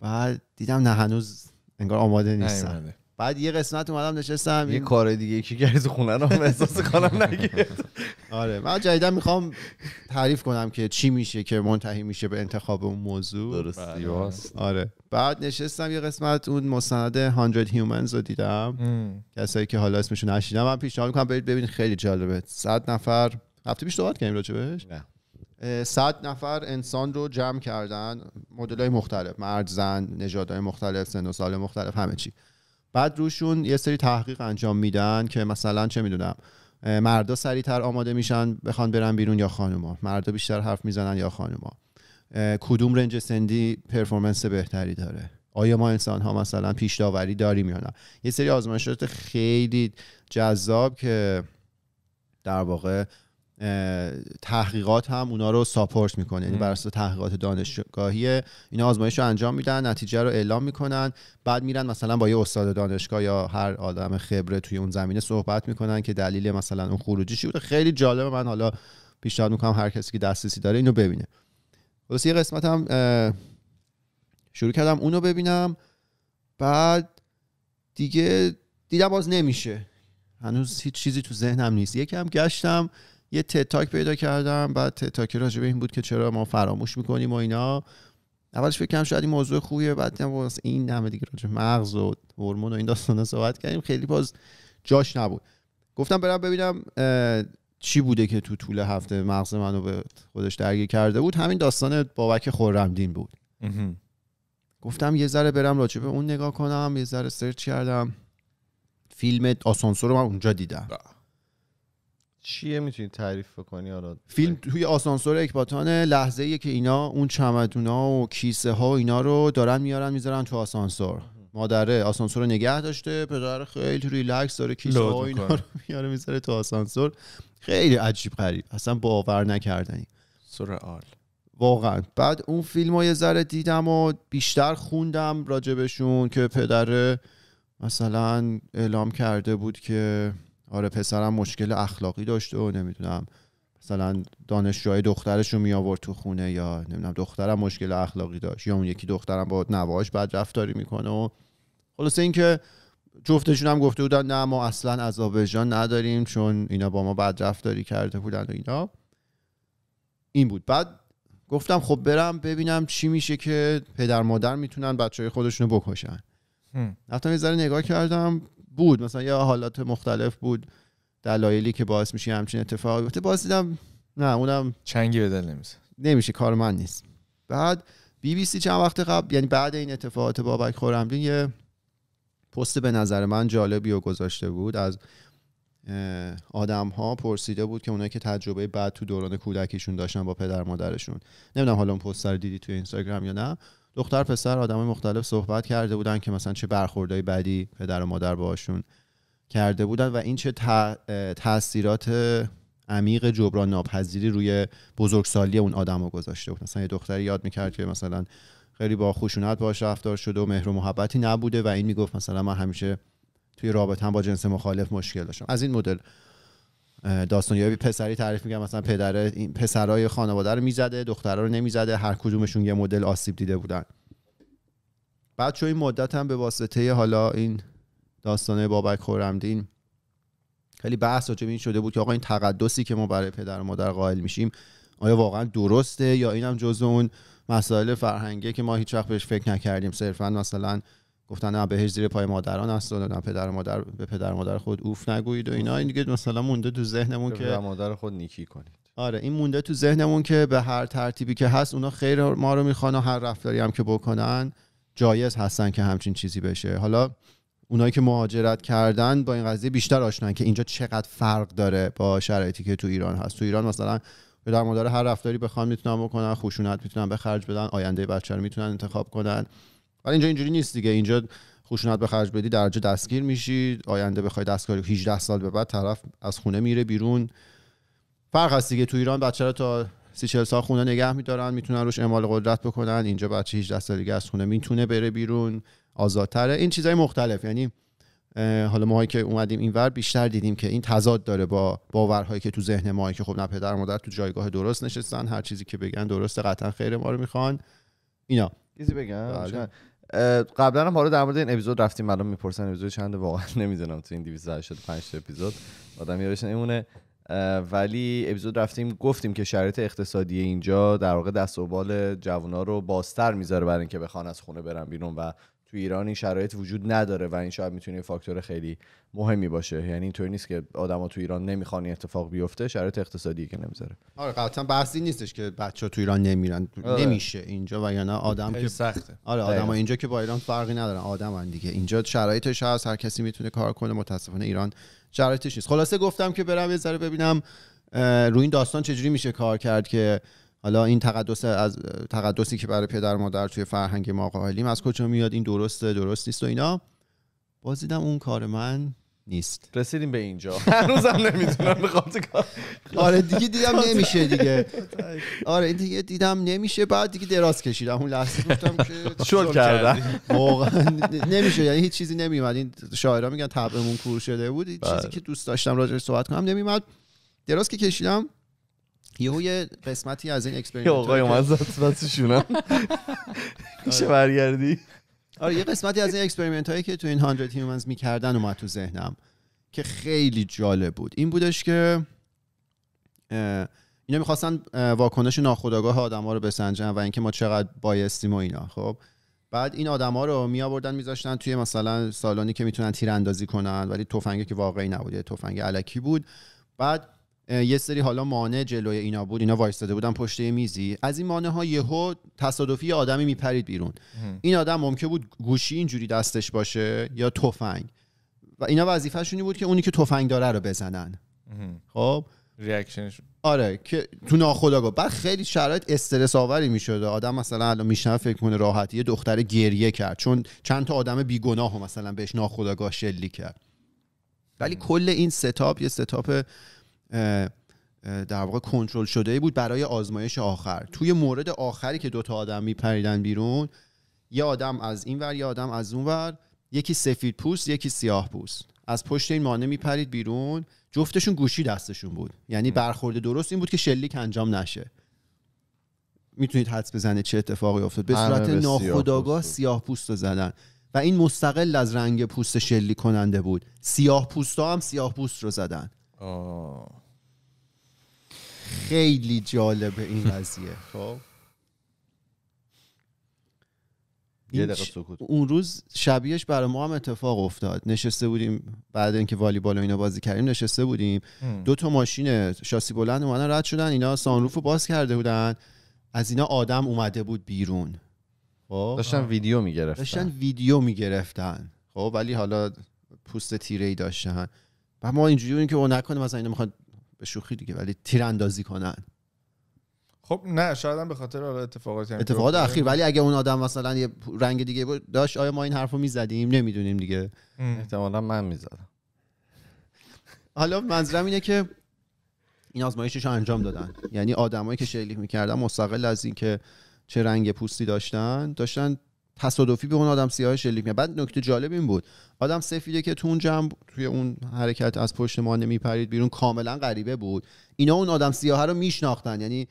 بعد دیدم نه هنوز انگار آماده نیستم بعد یه قسمت اومدم نشستم یه کار دیگه یکی گریز خونه رو احساس کنم نگرد آره من جدیدا میخوام تعریف کنم که چی میشه که منتهی میشه به انتخاب اون موضوع درست بله. آره بعد نشستم یه قسمت اون مستند 100 هیومنز رو دیدم کسایی که حالا اسمشون نشیدم من پیشنهاد میکنم برید ببینید خیلی جالبه 100 نفر هفته پیش صحبت کردیم راجبش نه 100 نفر انسان رو جمع کردن های مختلف مرد زن نژادهای مختلف سن و سال مختلف همه چی بعد روشون یه سری تحقیق انجام میدن که مثلا چه میدونم مردا سریعتر آماده میشن بخوان برن بیرون یا خانوما مردا بیشتر حرف میزنن یا خانوما کدوم رنج سندی پرفورمنس بهتری داره آیا ما انسان ها مثلا پیش داوری داریم یا نه یه سری آزمایشات خیلی جذاب که در واقع تحقیقات هم اونا رو ساپورت میکنه یعنی بر تحقیقات دانشگاهی اینا آزمایش رو انجام میدن نتیجه رو اعلام میکنن بعد میرن مثلا با یه استاد دانشگاه یا هر آدم خبره توی اون زمینه صحبت میکنن که دلیل مثلا اون خروجی چی بوده خیلی جالبه من حالا پیشنهاد میکنم هر کسی که دسترسی داره اینو ببینه واسه یه قسمت شروع کردم اونو ببینم بعد دیگه دیدم باز نمیشه هنوز هیچ چیزی تو ذهنم نیست یکم گشتم یه تتاک پیدا کردم بعد تتاک راجع به این بود که چرا ما فراموش میکنیم و اینا اولش فکر کردم شاید این موضوع خوبیه بعد این همه دیگه راجع مغز و هورمون و این داستانا صحبت کردیم خیلی باز جاش نبود گفتم برم ببینم چی بوده که تو طول هفته مغز منو به خودش درگیر کرده بود همین داستان بابک خورمدین بود گفتم یه ذره برم راجع به اون نگاه کنم یه ذره سرچ کردم فیلم آسانسور رو من اونجا دیدم بله. چیه میتونی تعریف کنی آراد فیلم توی آسانسور اکباتان لحظه ایه که اینا اون چمدونا و کیسه ها و اینا رو دارن میارن میذارن تو آسانسور مادره آسانسور رو نگه داشته پدر خیلی ریلکس داره کیسه ها اینا رو میاره میذاره تو آسانسور خیلی عجیب غریب اصلا باور نکردنی سرعال واقعا بعد اون فیلم ها یه ذره دیدم و بیشتر خوندم راجبشون که پدر مثلا اعلام کرده بود که آره پسرم مشکل اخلاقی داشته و نمیدونم مثلا دانشجوهای دخترش رو می آورد تو خونه یا نمیدونم دخترم مشکل اخلاقی داشت یا اون یکی دخترم با نواش بد رفتاری میکنه و خلاصه اینکه جفتشون هم گفته بودن نه ما اصلا از آذربایجان نداریم چون اینا با ما بد رفتاری کرده بودن و اینا این بود بعد گفتم خب برم ببینم چی میشه که پدر مادر میتونن بچه های خودشونو بکشن رفتم یه ذره نگاه کردم بود مثلا یه حالات مختلف بود دلایلی که باعث میشه همچین اتفاقی بیفته باز دیدم نه اونم چنگی به دل نمیشه نمیشه کار من نیست بعد بی بی سی چند وقت قبل یعنی بعد این اتفاقات بابک خورمدین یه پست به نظر من جالبی و گذاشته بود از آدم ها پرسیده بود که اونایی که تجربه بعد تو دوران کودکیشون داشتن با پدر مادرشون نمیدونم حالا اون پست رو دیدی تو اینستاگرام یا نه دختر پسر آدم مختلف صحبت کرده بودن که مثلا چه برخوردهای بدی پدر و مادر باشون کرده بودن و این چه تاثیرات عمیق جبران ناپذیری روی بزرگسالی اون آدم رو گذاشته بود مثلا یه دختری یاد میکرد که مثلا خیلی با خشونت باش رفتار شده و مهر و محبتی نبوده و این میگفت مثلا من همیشه توی رابطه با جنس مخالف مشکل داشتم از این مدل داستان پسری تعریف میگم مثلا پدر این پسرای خانواده رو میزده دخترا رو نمیزده هر کدومشون یه مدل آسیب دیده بودن بعد این مدت هم به واسطه حالا این داستانه بابک خورمدین خیلی بحث راجع این شده بود که آقا این تقدسی که ما برای پدر و مادر قائل میشیم آیا واقعا درسته یا اینم جز اون مسائل فرهنگی که ما هیچ وقت بهش فکر نکردیم صرفا مثلا گفتن نه بهش زیر پای مادران است و نه پدر و مادر به پدر و مادر خود اوف نگویید و اینا این دیگه مثلا مونده تو ذهنمون که مادر خود نیکی کنید آره این مونده تو ذهنمون که به هر ترتیبی که هست اونا خیر ما رو میخوان و هر رفتاری هم که بکنن جایز هستن که همچین چیزی بشه حالا اونایی که مهاجرت کردن با این قضیه بیشتر آشنان که اینجا چقدر فرق داره با شرایطی که تو ایران هست تو ایران مثلا در مدار هر رفتاری بخوام میتونن بکنن خوشونت میتونن به خرج بدن آینده بچه رو میتونن انتخاب کنن ولی اینجا اینجوری نیست دیگه اینجا خوشونت به خرج بدی درجه دستگیر میشی آینده بخوای دستکاری 18 سال به بعد طرف از خونه میره بیرون فرق هست دیگه تو ایران بچه رو تا سی سال خونه نگه میدارن میتونن روش اعمال قدرت بکنن اینجا بچه 18 سالگی از خونه میتونه بره بیرون آزادتره این چیزهای مختلف یعنی حالا ماهایی که اومدیم اینور بیشتر دیدیم که این تضاد داره با باورهایی که تو ذهن ماهایی که خب نه پدر مادر تو جایگاه درست نشستن هر چیزی که بگن درست قطعا خیر ما رو میخوان اینا چیزی بگن بله. قبلا هم حالا در مورد این اپیزود رفتیم الان میپرسن اپیزود چنده واقعا نمیدونم تو این 285 تا اپیزود آدم یادش نمونه ولی اپیزود رفتیم گفتیم که شرایط اقتصادی اینجا در واقع دست و بال جوونا رو بازتر میذاره برای اینکه بخوان از خونه برن بیرون و تو ایران این شرایط وجود نداره و این شاید میتونه فاکتور خیلی مهمی باشه یعنی اینطوری نیست که آدما تو ایران نمیخوان این اتفاق بیفته شرایط اقتصادی که نمیذاره آره قطعا بحثی نیستش که بچه تو ایران نمیرن آره. نمیشه اینجا و یا یعنی آدم که سخته آره آدم ها اینجا که با ایران فرقی ندارن آدم هن دیگه اینجا شرایطش هست هر کسی میتونه کار کنه متاسفانه ایران شرایطش نیست خلاصه گفتم که برم یه ذره ببینم روی این داستان چجوری میشه کار کرد که حالا این تقدس از تقدسی که برای پدر مادر توی فرهنگ ما قائلیم از کجا میاد این درسته درست نیست و اینا باز اون کار من نیست رسیدیم به اینجا هنوزم نمیتونم خاطر کار آره دیگه دیدم نمیشه دیگه آره این دیگه دیدم نمیشه بعد دیگه دراز کشیدم اون لحظه گفتم که شل کردم واقعا نمیشه یعنی هیچ چیزی نمیومد این شاعرها میگن طبعمون کور شده بود چیزی بله. که دوست داشتم راجعش صحبت کنم نمیومد دراز که کشیدم یهو یه قسمتی از این اکسپریمنت میشه برگردی آره یه قسمتی از این اکسپریمنت هایی که تو این 100 هیومنز میکردن اومد تو ذهنم که خیلی جالب بود این بودش که اینا میخواستن واکنش ناخودآگاه آدما رو بسنجن و اینکه ما چقدر بایستیم و اینا خب بعد این آدما رو می آوردن میذاشتن توی مثلا سالانی که میتونن تیراندازی کنن ولی تفنگی که واقعی نبود تفنگ علکی بود بعد یه سری حالا مانع جلوی اینا بود اینا وایستاده بودن پشت میزی از این مانع ها یهو تصادفی آدمی میپرید بیرون این آدم ممکن بود گوشی اینجوری دستش باشه یا تفنگ و اینا وظیفهشونی بود که اونی که تفنگ داره رو بزنن خب ریاکشنش آره که تو ناخداگاه بعد خیلی شرایط استرس آوری میشد آدم مثلا الان میشنه فکر کنه راحتی یه دختر گریه کرد چون چند تا آدم بیگناه مثلا بهش ناخداگاه شلی کرد ولی کل این ستاپ یه ستاپ در واقع کنترل شده بود برای آزمایش آخر توی مورد آخری که دوتا آدم میپریدن بیرون یه آدم از این ور یه آدم از اون ور یکی سفید پوست یکی سیاه پوست از پشت این مانه میپرید بیرون جفتشون گوشی دستشون بود یعنی برخورد درست این بود که شلیک انجام نشه میتونید حدس بزنید چه اتفاقی افتاد به صورت ناخودآگاه سیاه پوست رو زدن و این مستقل از رنگ پوست شلیک کننده بود سیاه پوست ها هم سیاه پوست رو زدن خیلی جالب این قضیه خب اون روز شبیهش برای ما هم اتفاق افتاد نشسته بودیم بعد اینکه والیبال و اینا بازی کردیم نشسته بودیم دو تا ماشین شاسی بلند اومدن رد شدن اینا سانروف رو باز کرده بودن از اینا آدم اومده بود بیرون خب داشتن ویدیو میگرفتن داشتن ویدیو میگرفتن خب ولی حالا پوست تیره ای داشتن و ما اینجوری بودیم که او نکنه مثلا اینا میخواد به شوخی دیگه ولی تیراندازی کنن خب نه شاید هم به خاطر حالا آره اتفاقات اتفاقات اخیر ولی اگه اون آدم مثلا یه رنگ دیگه بود داشت آیا ما این حرفو میزدیم نمیدونیم دیگه احتمالا من میزدم حالا منظورم اینه که این آزمایشش رو انجام دادن یعنی آدمایی که شلیک میکردن مستقل از اینکه چه رنگ پوستی داشتن داشتن تصادفی به اون آدم سیاه شلیک میاد بعد نکته جالب این بود آدم سفیده که تو اون جمع توی اون حرکت از پشت ما نمیپرید بیرون کاملا غریبه بود اینا اون آدم سیاه رو میشناختن یعنی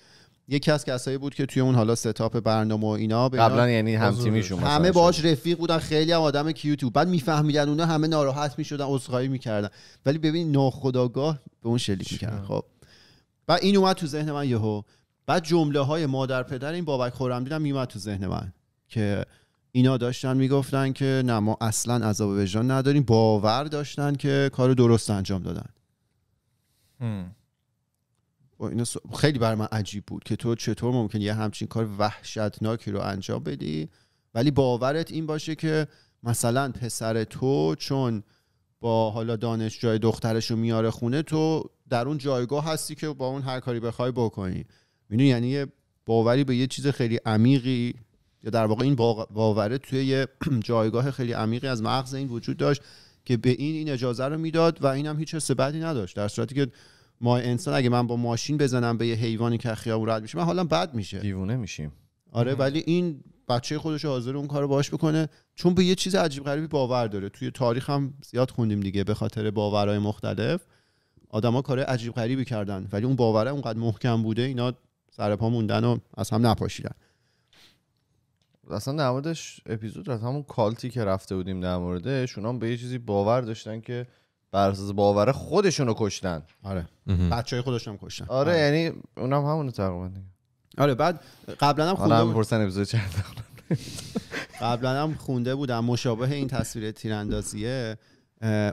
یکی از کسایی بود که توی اون حالا ستاپ برنامه و اینا قبلا یعنی هم تیمیشون همه باهاش رفیق بودن خیلی هم آدم کیوتی بعد میفهمیدن اونا همه ناراحت میشدن عذرخواهی میکردن ولی ببین ناخداگاه به اون شلیک میکردن خب و این اومد تو ذهن من یهو بعد جمله های مادر پدر این بابک خورم دیدم میومد تو ذهن من که اینا داشتن میگفتن که نه ما اصلا عذاب وجدان نداریم باور داشتن که کار درست انجام دادن اینا خیلی بر من عجیب بود که تو چطور ممکن یه همچین کار وحشتناکی رو انجام بدی ولی باورت این باشه که مثلا پسر تو چون با حالا دانش دخترش رو میاره خونه تو در اون جایگاه هستی که با اون هر کاری بخوای بکنی میدونی یعنی یه باوری به یه چیز خیلی عمیقی یا در واقع این باوره توی یه جایگاه خیلی عمیقی از مغز این وجود داشت که به این این اجازه رو میداد و این هم هیچ حس بدی نداشت در صورتی که ما انسان اگه من با ماشین بزنم به یه حیوانی که خیابون رد میشه من حالا بد میشه دیوونه میشیم آره, آره. ولی این بچه خودش حاضر اون کارو باش بکنه چون به یه چیز عجیب غریبی باور داره توی تاریخ هم زیاد خوندیم دیگه به خاطر باورهای مختلف آدما کار عجیب غریبی کردن ولی اون باوره اونقدر محکم بوده اینا سر پا موندن و از هم نپاشیدن اصلا در موردش اپیزود از همون کالتی که رفته بودیم در موردش هم به یه چیزی باور داشتن که بر اساس باور خودشونو کشتن آره های خودشون هم کشتن آره،, آره یعنی اونم همون تقریبا دیگه آره بعد قبلا هم خونده آره اپیزود قبلا هم خونده بودم مشابه این تصویر تیراندازیه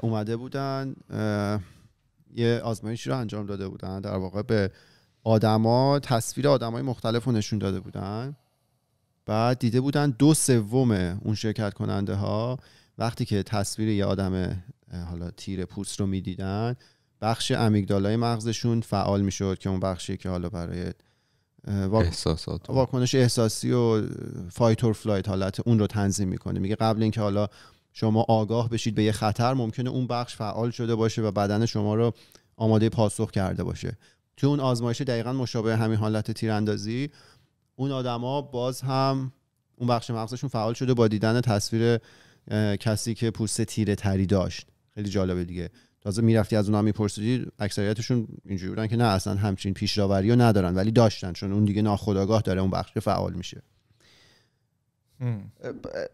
اومده بودن یه آزمایشی رو انجام داده بودن در واقع به آدما تصویر آدمای مختلف رو نشون داده بودن بعد دیده بودن دو سوم اون شرکت کننده ها وقتی که تصویر یه آدم حالا تیر پوست رو میدیدن بخش امیگدالای مغزشون فعال میشد که اون بخشی که حالا برای احساسات واکنش احساسی و فایت فلایت حالت اون رو تنظیم میکنه میگه قبل اینکه حالا شما آگاه بشید به یه خطر ممکنه اون بخش فعال شده باشه و بدن شما رو آماده پاسخ کرده باشه تو اون آزمایش دقیقا مشابه همین حالت تیراندازی اون آدما باز هم اون بخش مغزشون فعال شده با دیدن تصویر کسی که پوست تیره تری داشت خیلی جالبه دیگه تازه میرفتی از اونها میپرسیدی اکثریتشون اینجوری بودن که نه اصلا همچین پیشراوری رو ندارن ولی داشتن چون اون دیگه ناخداگاه داره اون بخش فعال میشه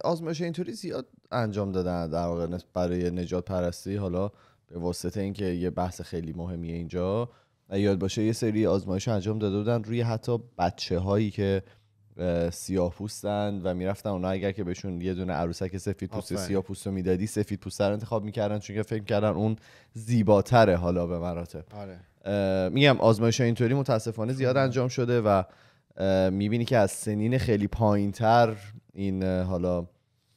آزمایش اینطوری زیاد انجام دادن در واقع برای نجات پرستی حالا به واسطه اینکه یه بحث خیلی مهمیه اینجا یاد باشه یه سری آزمایش انجام داده بودن روی حتی بچه هایی که سیاه پوستن و میرفتن اونا اگر که بهشون یه دونه عروسک سفید پوست سیاه پوست رو میدادی سفید پوست رو انتخاب میکردن چون که فکر کردن اون زیباتره حالا به مراتب آره. میگم آزمایش اینطوری متاسفانه زیاد خب. انجام شده و میبینی که از سنین خیلی پایین تر این حالا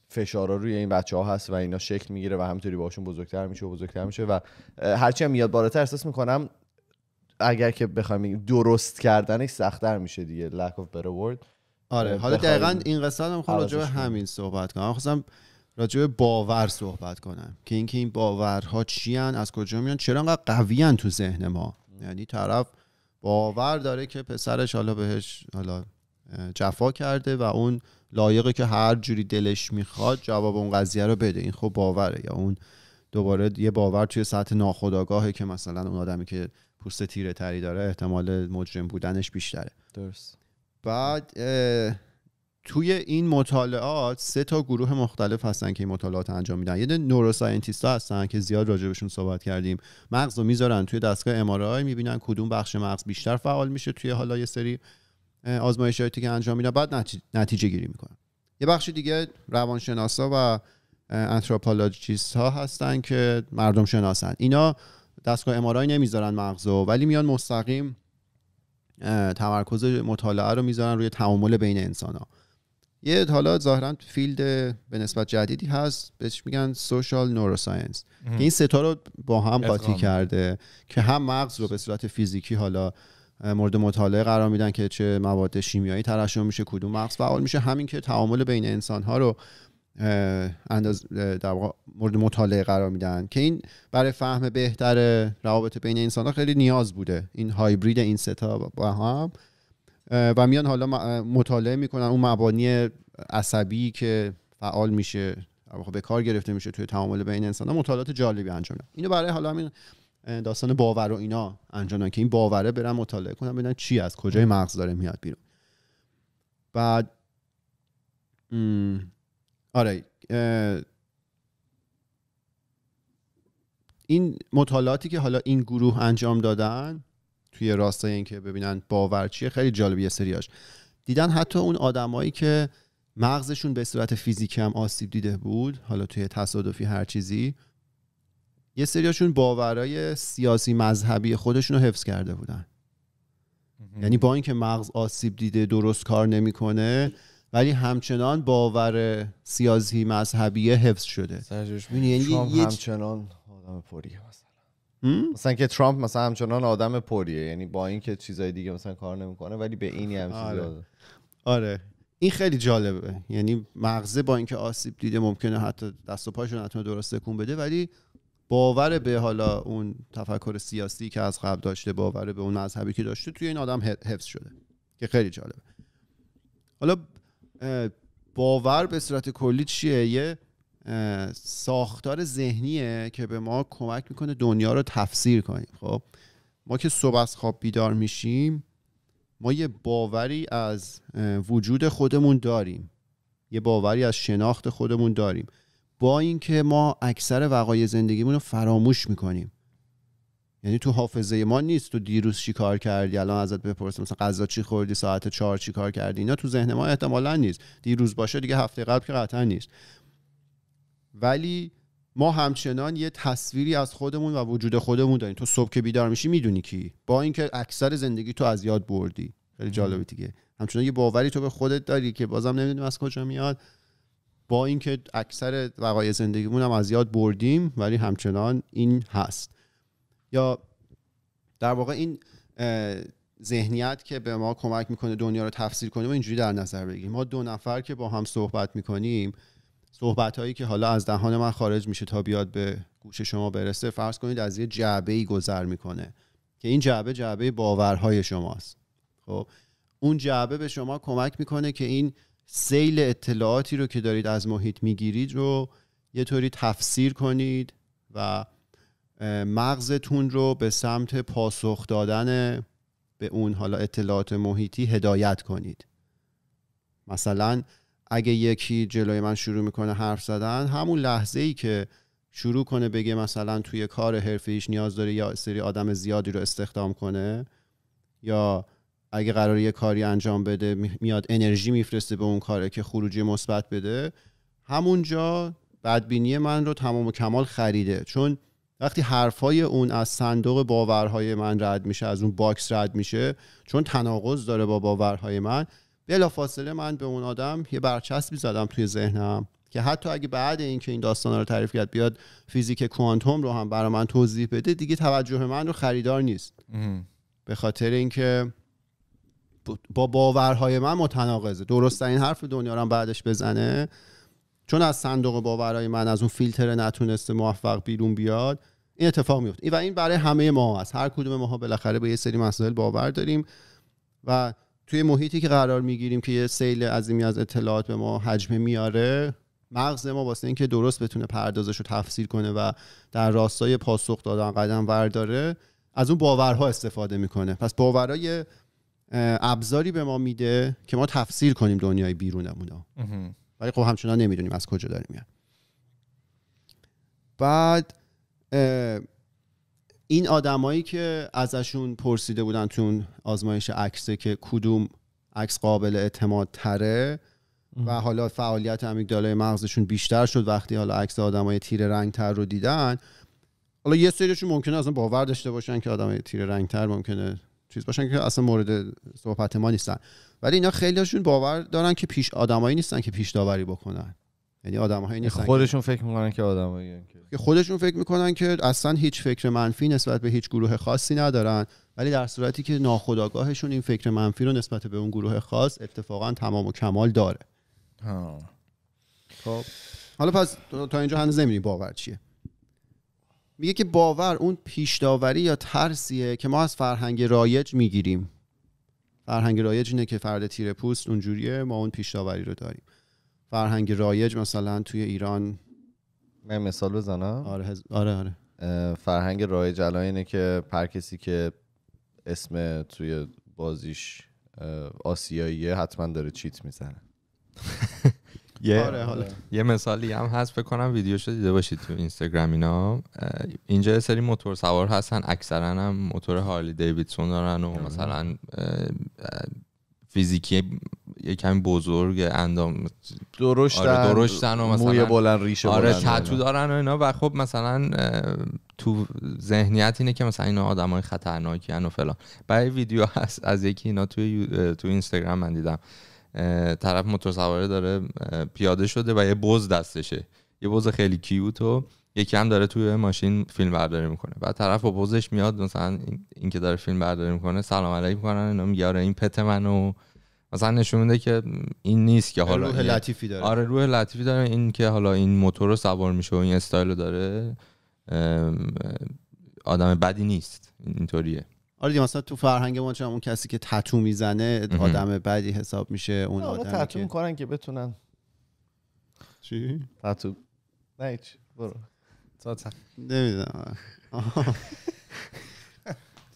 فشارا روی این بچه ها هست و اینا شکل میگیره و همینطوری باشون بزرگتر میشه و بزرگتر میشه و هرچی هم میاد بالاتر احساس میکنم اگر که بخوایم درست کردنش سختتر میشه دیگه lack of better word آره حالا دقیقا این قصه هم میخوام راجع همین صحبت کنم خواستم راجع باور صحبت کنم که اینکه این باورها چی از کجا میان چرا انقدر قوی تو ذهن ما یعنی طرف باور داره که پسرش حالا بهش حالا جفا کرده و اون لایقه که هر جوری دلش میخواد جواب اون قضیه رو بده این خب باوره یا اون دوباره یه باور توی سطح ناخداگاهه که مثلا اون آدمی که پوست تیره تری داره احتمال مجرم بودنش بیشتره درست بعد توی این مطالعات سه تا گروه مختلف هستن که این مطالعات انجام میدن یه نوروساینتیست ها هستن که زیاد بهشون صحبت کردیم مغز رو میذارن توی دستگاه امارای میبینن کدوم بخش مغز بیشتر فعال میشه توی حالا یه سری آزمایشاتی که انجام میدن بعد نتیجه, گیری میکنن یه بخش دیگه روانشناسا و انتروپالاجیست ها هستن که مردم شناسن اینا دستگاه امارای نمیذارن مغزو ولی میان مستقیم تمرکز مطالعه رو میذارن روی تعامل بین انسان ها یه حالا ظاهرا فیلد به نسبت جدیدی هست بهش میگن سوشال نوروساینس که این ستا رو با هم قاطی کرده که هم مغز رو به صورت فیزیکی حالا مورد مطالعه قرار میدن که چه مواد شیمیایی ترشح میشه کدوم مغز فعال میشه همین که تعامل بین انسان ها رو انداز در مورد مطالعه قرار میدن که این برای فهم بهتر روابط بین انسان ها خیلی نیاز بوده این هایبرید این ستا با هم و میان حالا مطالعه میکنن اون مبانی عصبی که فعال میشه به کار گرفته میشه توی تعامل بین انسان ها مطالعات جالبی انجام میدن اینو برای حالا همین داستان باور و اینا انجام که این باوره برن مطالعه کنن ببینن چی از کجای مغز داره میاد بیرون بعد آره این مطالعاتی که حالا این گروه انجام دادن توی راستای اینکه ببینن باور چیه خیلی جالبیه سریاش دیدن حتی اون آدمایی که مغزشون به صورت فیزیکی هم آسیب دیده بود حالا توی تصادفی هر چیزی یه سریاشون باورای سیاسی مذهبی خودشون رو حفظ کرده بودن یعنی با اینکه مغز آسیب دیده درست کار نمیکنه ولی همچنان باور سیاسی مذهبی حفظ شده سرجوش یعنی یه... همچنان آدم پریه مثلا مثلا که ترامپ مثلا همچنان آدم پریه یعنی با اینکه چیزای دیگه مثلا کار نمیکنه ولی به اینی هم آره. آره این خیلی جالبه یعنی مغزه با اینکه آسیب دیده ممکنه حتی دست و پاشو نتونه درست تکون بده ولی باور به حالا اون تفکر سیاسی که از قبل داشته باور به اون مذهبی که داشته توی این آدم حفظ شده که خیلی جالبه حالا باور به صورت کلی چیه یه ساختار ذهنیه که به ما کمک میکنه دنیا رو تفسیر کنیم خب ما که صبح از خواب بیدار میشیم ما یه باوری از وجود خودمون داریم یه باوری از شناخت خودمون داریم با اینکه ما اکثر وقایع زندگیمون رو فراموش میکنیم یعنی تو حافظه ما نیست تو دیروز چی کار کردی الان ازت بپرسم مثلا غذا چی خوردی ساعت چهار چی کار کردی اینا تو ذهن ما احتمالا نیست دیروز باشه دیگه هفته قبل که قطعا نیست ولی ما همچنان یه تصویری از خودمون و وجود خودمون داریم تو صبح که بیدار میشی میدونی کی با اینکه اکثر زندگی تو از یاد بردی خیلی جالبه دیگه همچنان یه باوری تو به خودت داری که بازم نمیدونیم از کجا میاد با اینکه اکثر وقایع زندگیمون هم از یاد بردیم ولی همچنان این هست یا در واقع این ذهنیت که به ما کمک میکنه دنیا رو تفسیر کنیم و اینجوری در نظر بگیریم ما دو نفر که با هم صحبت میکنیم صحبت هایی که حالا از دهان من خارج میشه تا بیاد به گوش شما برسه فرض کنید از یه جعبه ای گذر میکنه که این جعبه جعبه باورهای شماست خب اون جعبه به شما کمک میکنه که این سیل اطلاعاتی رو که دارید از محیط میگیرید رو یه طوری تفسیر کنید و مغزتون رو به سمت پاسخ دادن به اون حالا اطلاعات محیطی هدایت کنید مثلا اگه یکی جلوی من شروع میکنه حرف زدن همون لحظه ای که شروع کنه بگه مثلا توی کار حرفیش نیاز داره یا سری آدم زیادی رو استخدام کنه یا اگه قرار یه کاری انجام بده میاد انرژی میفرسته به اون کاره که خروجی مثبت بده همونجا بدبینی من رو تمام و کمال خریده چون وقتی حرفای اون از صندوق باورهای من رد میشه از اون باکس رد میشه چون تناقض داره با باورهای من بلافاصله من به اون آدم یه برچسبی زدم توی ذهنم که حتی اگه بعد اینکه این داستان رو تعریف کرد بیاد فیزیک کوانتوم رو هم برای من توضیح بده دیگه توجه من رو خریدار نیست به خاطر اینکه با باورهای من متناقضه درست این حرف دنیا رو هم بعدش بزنه چون از صندوق باورهای من از اون فیلتر نتونسته موفق بیرون بیاد این اتفاق میفته و این برای همه ما هست هر کدوم ماها بالاخره به یه سری مسائل باور داریم و توی محیطی که قرار میگیریم که یه سیل عظیمی از اطلاعات به ما حجمه میاره مغز ما واسه اینکه درست بتونه پردازش رو تفسیر کنه و در راستای پاسخ دادن قدم ورداره از اون باورها استفاده میکنه پس باورهای ابزاری به ما میده که ما تفسیر کنیم دنیای بیرونمون ولی خب همچنان نمیدونیم از کجا داریم میاد بعد این آدمایی که ازشون پرسیده بودن تو اون آزمایش عکسه که کدوم عکس قابل اعتماد تره و حالا فعالیت امیگدالای مغزشون بیشتر شد وقتی حالا عکس آدمای تیره رنگ تر رو دیدن حالا یه سریشون ممکنه اصلا باور داشته باشن که آدمای تیر رنگ تر ممکنه چیز باشن که اصلا مورد صحبت ما نیستن ولی اینا خیلیشون باور دارن که پیش آدمایی نیستن که پیش داوری بکنن یعنی آدمایی نیستن خودشون فکر میکنن که آدمایی که خودشون فکر میکنن که اصلا هیچ فکر منفی نسبت به هیچ گروه خاصی ندارن ولی در صورتی که ناخودآگاهشون این فکر منفی رو نسبت به اون گروه خاص اتفاقا تمام و کمال داره ها. خب حالا پس تا اینجا هنوز نمیدونی باور چیه میگه که باور اون پیشداوری یا ترسیه که ما از فرهنگ رایج میگیریم فرهنگ رایج اینه که فرد تیره پوست اونجوریه ما اون پیشداوری رو داریم فرهنگ رایج مثلا توی ایران من مثال بزنم آره آره آره فرهنگ رایج الان اینه که هر کسی که اسم توی بازیش آسیاییه حتما داره چیت میزنه یه آره یه مثالی هم هست فکر کنم ویدیو ویدیوشو دیده باشید تو اینستاگرام اینا اینجا یه سری موتور سوار هستن اکثرا هم موتور هارلی دیویدسون دارن و آره. مثلا فیزیکی یه کمی بزرگ اندام درشتن آره درشتن و مثلا موی بلند ریشه آره تتو آره. دارن و اینا و خب مثلا تو ذهنیت اینه که مثلا اینا های خطرناکی هن و فلان برای ویدیو هست از یکی اینا توی تو اینستاگرام من دیدم طرف موتور سواره داره پیاده شده و یه بز دستشه یه بز خیلی کیوت و یکی هم داره توی ماشین فیلم برداری میکنه بعد طرف با بزش میاد مثلا این که داره فیلم برداری میکنه سلام علیکم میکنن اینا میگه آره، این پت منو مثلا نشون میده که این نیست که آره، حالا روح لطیفی داره آره روح لطیفی داره این که حالا این موتور رو سوار میشه و این استایل رو داره آدم بدی نیست اینطوریه آره دیگه مثلا تو فرهنگ ما چون اون کسی که تتو میزنه آدم بدی حساب میشه اون آدم تتو میکنن که بتونن چی تتو نه هیچ برو نمیدونم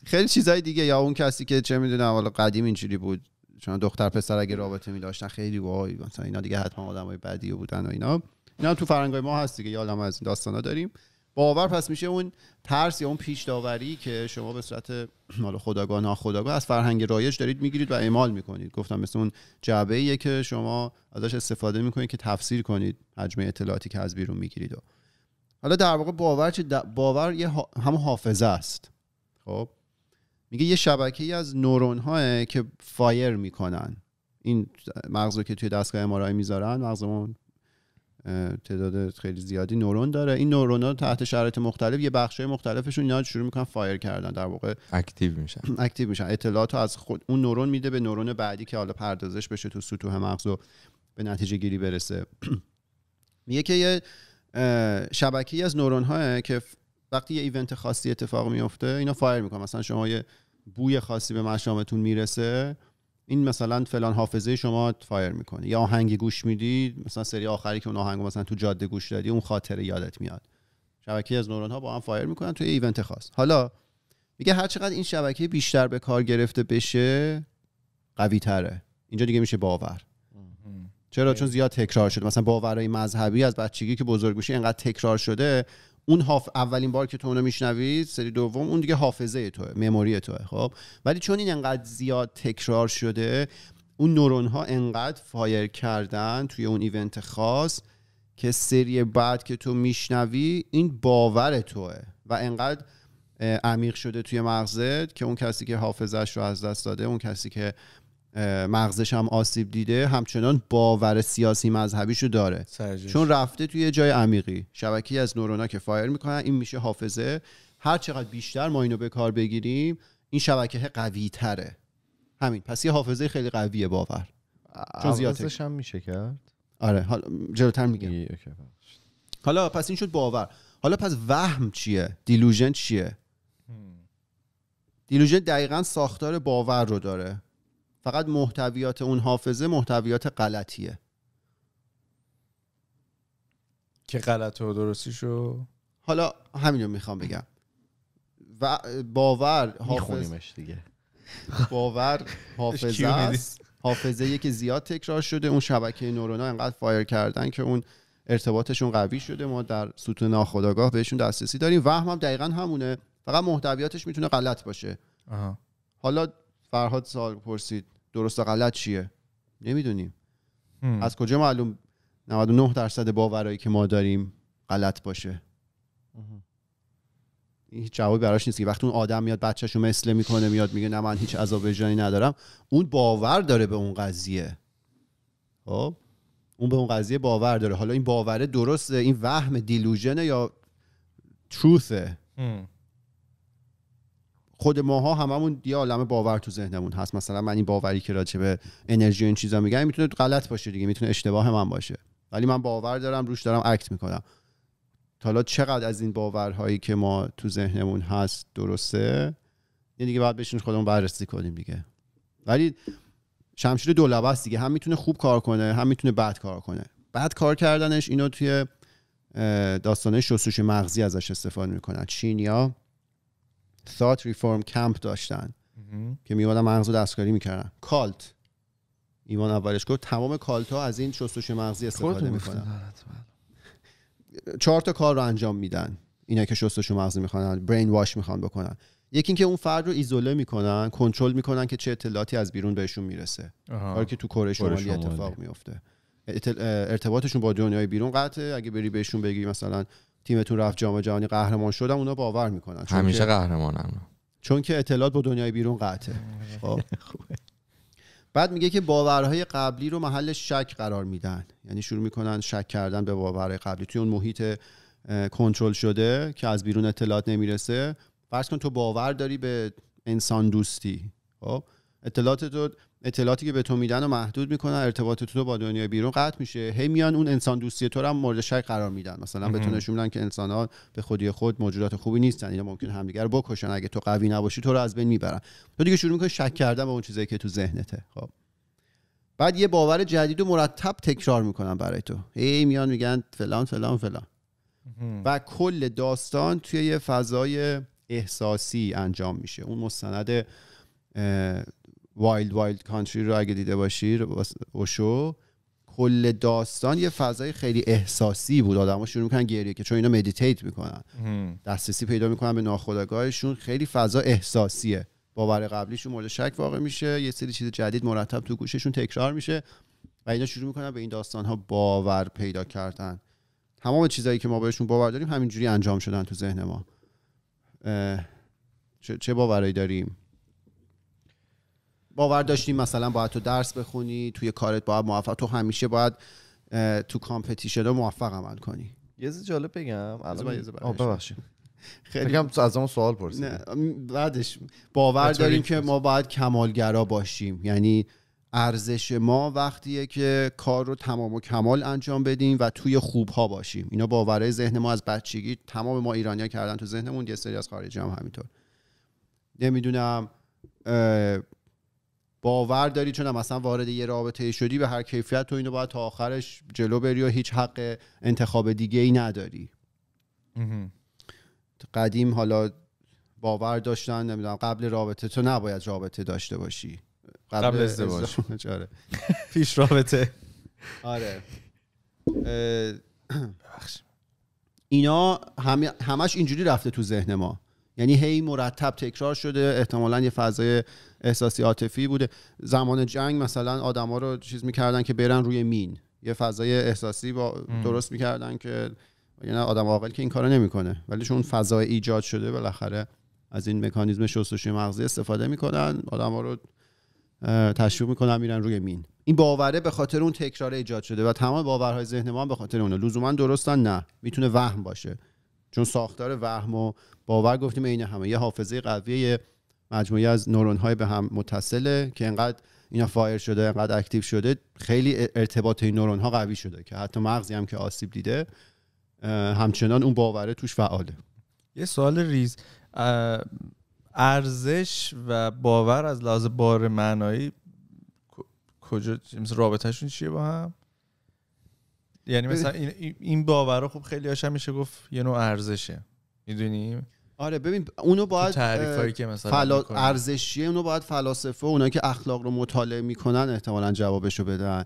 خیلی چیزای دیگه یا اون کسی که چه میدونم حالا قدیم اینجوری بود چون دختر پسر اگه رابطه می داشتن خیلی وای مثلا اینا دیگه حتما آدمای بدی بودن و اینا اینا تو فرنگای ما هست دیگه یادم از این داستانا داریم باور پس میشه اون ترس یا اون پیش داوری که شما به صورت مال خداگاه ناخداگاه از فرهنگ رایج دارید میگیرید و اعمال میکنید گفتم مثل اون جعبه ایه که شما ازش استفاده میکنید که تفسیر کنید حجم اطلاعاتی که از بیرون میگیرید و حالا در واقع باور چه باور یه هم حافظه است خب میگه یه شبکه ای از نورون ها که فایر میکنن این مغز رو که توی دستگاه امارای میذارن مغزمون تعداد خیلی زیادی نورون داره این نورون ها تحت شرایط مختلف یه های مختلفشون اینا شروع میکنن فایر کردن در واقع اکتیو میشن اکتیو میشن اطلاعات از خود اون نورون میده به نورون بعدی که حالا پردازش بشه تو سطوح مغز و به نتیجه گیری برسه میگه که یه شبکی از نورون ها که وقتی یه ایونت خاصی اتفاق میفته اینا فایر میکنن مثلا شما یه بوی خاصی به مشامتون میرسه این مثلا فلان حافظه شما فایر میکنه یا آهنگ گوش میدی مثلا سری آخری که اون آهنگو مثلا تو جاده گوش دادی اون خاطره یادت میاد شبکه از نورون ها با هم فایر میکنن توی ایونت خاص حالا میگه هر چقدر این شبکه بیشتر به کار گرفته بشه قوی تره اینجا دیگه میشه باور چرا چون زیاد تکرار شده مثلا باورهای مذهبی از بچگی که بزرگ میشه اینقدر تکرار شده اون هاف اولین بار که تو اونو میشنوی سری دوم اون دیگه حافظه توه مموری توه خب ولی چون این انقدر زیاد تکرار شده اون نورون ها انقدر فایر کردن توی اون ایونت خاص که سری بعد که تو میشنوی این باور توه و انقدر عمیق شده توی مغزت که اون کسی که حافظش رو از دست داده اون کسی که مغزش هم آسیب دیده همچنان باور سیاسی مذهبیشو داره چون رفته توی جای عمیقی شبکی از نورونا که فایر میکنن این میشه حافظه هر چقدر بیشتر ما اینو به کار بگیریم این شبکه قوی تره همین پس یه حافظه خیلی قویه باور چون هم میشه کرد آره حالا جلوتر میگم حالا پس این شد باور حالا پس وهم چیه دیلوژن چیه دیلوژن دقیقا ساختار باور رو داره فقط محتویات اون حافظه محتویات غلطیه که غلط و شو حالا همینو میخوام بگم و باور حافظ دیگه باور حافظه است حافظه که زیاد تکرار شده اون شبکه نورونا انقدر فایر کردن که اون ارتباطشون قوی شده ما در ستون ناخداگاه بهشون دسترسی داریم وهم هم دقیقا همونه فقط محتویاتش میتونه غلط باشه حالا فرهاد سوال پرسید درست و غلط چیه نمیدونیم از کجا معلوم 99 درصد باورایی که ما داریم غلط باشه این هیچ جوابی براش نیست که وقتی اون آدم میاد بچهش رو مثله میکنه میاد میگه نه من هیچ عذاب جانی ندارم اون باور داره به اون قضیه خب اون به اون قضیه باور داره حالا این باوره درسته این وهم دیلوژنه یا تروثه خود ماها هممون یه عالم باور تو ذهنمون هست مثلا من این باوری که راجع به انرژی و این چیزا میگم میتونه غلط باشه دیگه میتونه اشتباه من باشه ولی من باور دارم روش دارم اکت میکنم تا حالا چقدر از این باورهایی که ما تو ذهنمون هست درسته یه دیگه باید بشین خودمون بررسی کنیم دیگه ولی شمشیر دو است دیگه هم میتونه خوب کار کنه هم میتونه بد کار کنه بد کار کردنش اینو توی داستانه شسوش مغزی ازش استفاده میکنن چینیا Thought reform کمپ داشتن که میومدن مغز رو دستکاری میکردن کالت ایمان اولش گفت تمام کالت ها از این شستش مغزی استفاده میکنن چهار تا کار رو انجام میدن اینا که شستشو مغزی میخوان برین واش میخوان بکنن یکی اینکه اون فرد رو ایزوله میکنن کنترل میکنن که چه اطلاعاتی از بیرون بهشون میرسه کاری که تو کره شمالی اتفاق میفته ارتباطشون با دنیای بیرون قطعه اگه بری بهشون بگی مثلا تیمتون رفت جام جهانی قهرمان شدم اونا باور میکنن همیشه همیشه قهرمانم چون که اطلاعات با دنیای بیرون قطعه خب. بعد میگه که باورهای قبلی رو محل شک قرار میدن یعنی شروع میکنن شک کردن به باورهای قبلی توی اون محیط کنترل شده که از بیرون اطلاعات نمیرسه فرض کن تو باور داری به انسان دوستی خب اطلاعات تو اطلاعاتی که به تو میدن و محدود میکنن ارتباط تو با دنیای بیرون قطع میشه هی میان اون انسان دوستی تو هم مورد شک قرار میدن مثلا به تو نشون میدن که انسان ها به خودی خود موجودات خوبی نیستن اینا ممکن همدیگه بکشن اگه تو قوی نباشی تو رو از بین میبرن تو دیگه شروع میکنی شک کردن به اون چیزایی که تو ذهنته خب بعد یه باور جدید و مرتب تکرار میکنن برای تو هی میان میگن فلان فلان فلان و کل داستان توی یه فضای احساسی انجام میشه اون مستند وایلد وایلد کانتری رو اگه دیده باشی اوشو کل داستان یه فضای خیلی احساسی بود آدم‌ها شروع میکنن گریه که چون اینا مدیتیت میکنن دسترسی پیدا میکنن به ناخودآگاهشون خیلی فضا احساسیه باور قبلیشون مورد شک واقع میشه یه سری چیز جدید مرتب تو گوششون تکرار میشه و اینا شروع میکنن به این داستان ها باور پیدا کردن تمام چیزایی که ما بهشون باور داریم همینجوری انجام شدن تو ذهن ما چه باورایی داریم باور داشتیم مثلا باید تو درس بخونی توی کارت باید موفق تو همیشه باید تو کامپتیشن موفق عمل کنی یه جالب بگم خیلی هم از اون سوال پرسید بعدش باور داریم که ما باید کمالگرا باشیم یعنی ارزش ما وقتیه که کار رو تمام و کمال انجام بدیم و توی خوبها باشیم اینا باوره ذهن ما از بچگی تمام ما ایرانیا کردن تو ذهنمون یه سری از خارجی هم همینطور نمیدونم باور داری چون مثلا وارد یه رابطه شدی به هر کیفیت تو اینو باید تا آخرش جلو بری و هیچ حق انتخاب دیگه ای نداری قدیم حالا باور داشتن نمیدونم قبل رابطه تو نباید رابطه داشته باشی قبل, قبل آره. پیش رابطه آره اینا همه همش اینجوری رفته تو ذهن ما یعنی هی مرتب تکرار شده احتمالا یه فضای احساسی عاطفی بوده زمان جنگ مثلا آدما رو چیز میکردن که برن روی مین یه فضای احساسی با درست میکردن که یعنی آدم عاقل که این کارو نمیکنه ولی چون فضای ایجاد شده بالاخره از این مکانیزم شستشوی مغزی استفاده میکنن آدما رو تشویق میکنن میرن روی مین این باوره به خاطر اون تکرار ایجاد شده و تمام باورهای ذهن ما به خاطر اونه لزوما درستن نه میتونه وهم باشه چون ساختار وهم و باور گفتیم این همه یه حافظه قویه مجموعه از نورون های به هم متصله که انقدر اینا فایر شده انقدر اکتیو شده خیلی ارتباط این نورون ها قوی شده که حتی مغزی هم که آسیب دیده همچنان اون باوره توش فعاله یه سوال ریز ارزش و باور از لحاظ بار معنایی کجا مثل رابطهشون چیه با هم یعنی مثلا این باورها خب خیلی هاشم میشه گفت یه نوع ارزشه میدونیم آره ببین اونو باید تعریفایی که ارزشیه اونو باید فلاسفه اونایی که اخلاق رو مطالعه میکنن احتمالا جوابشو بدن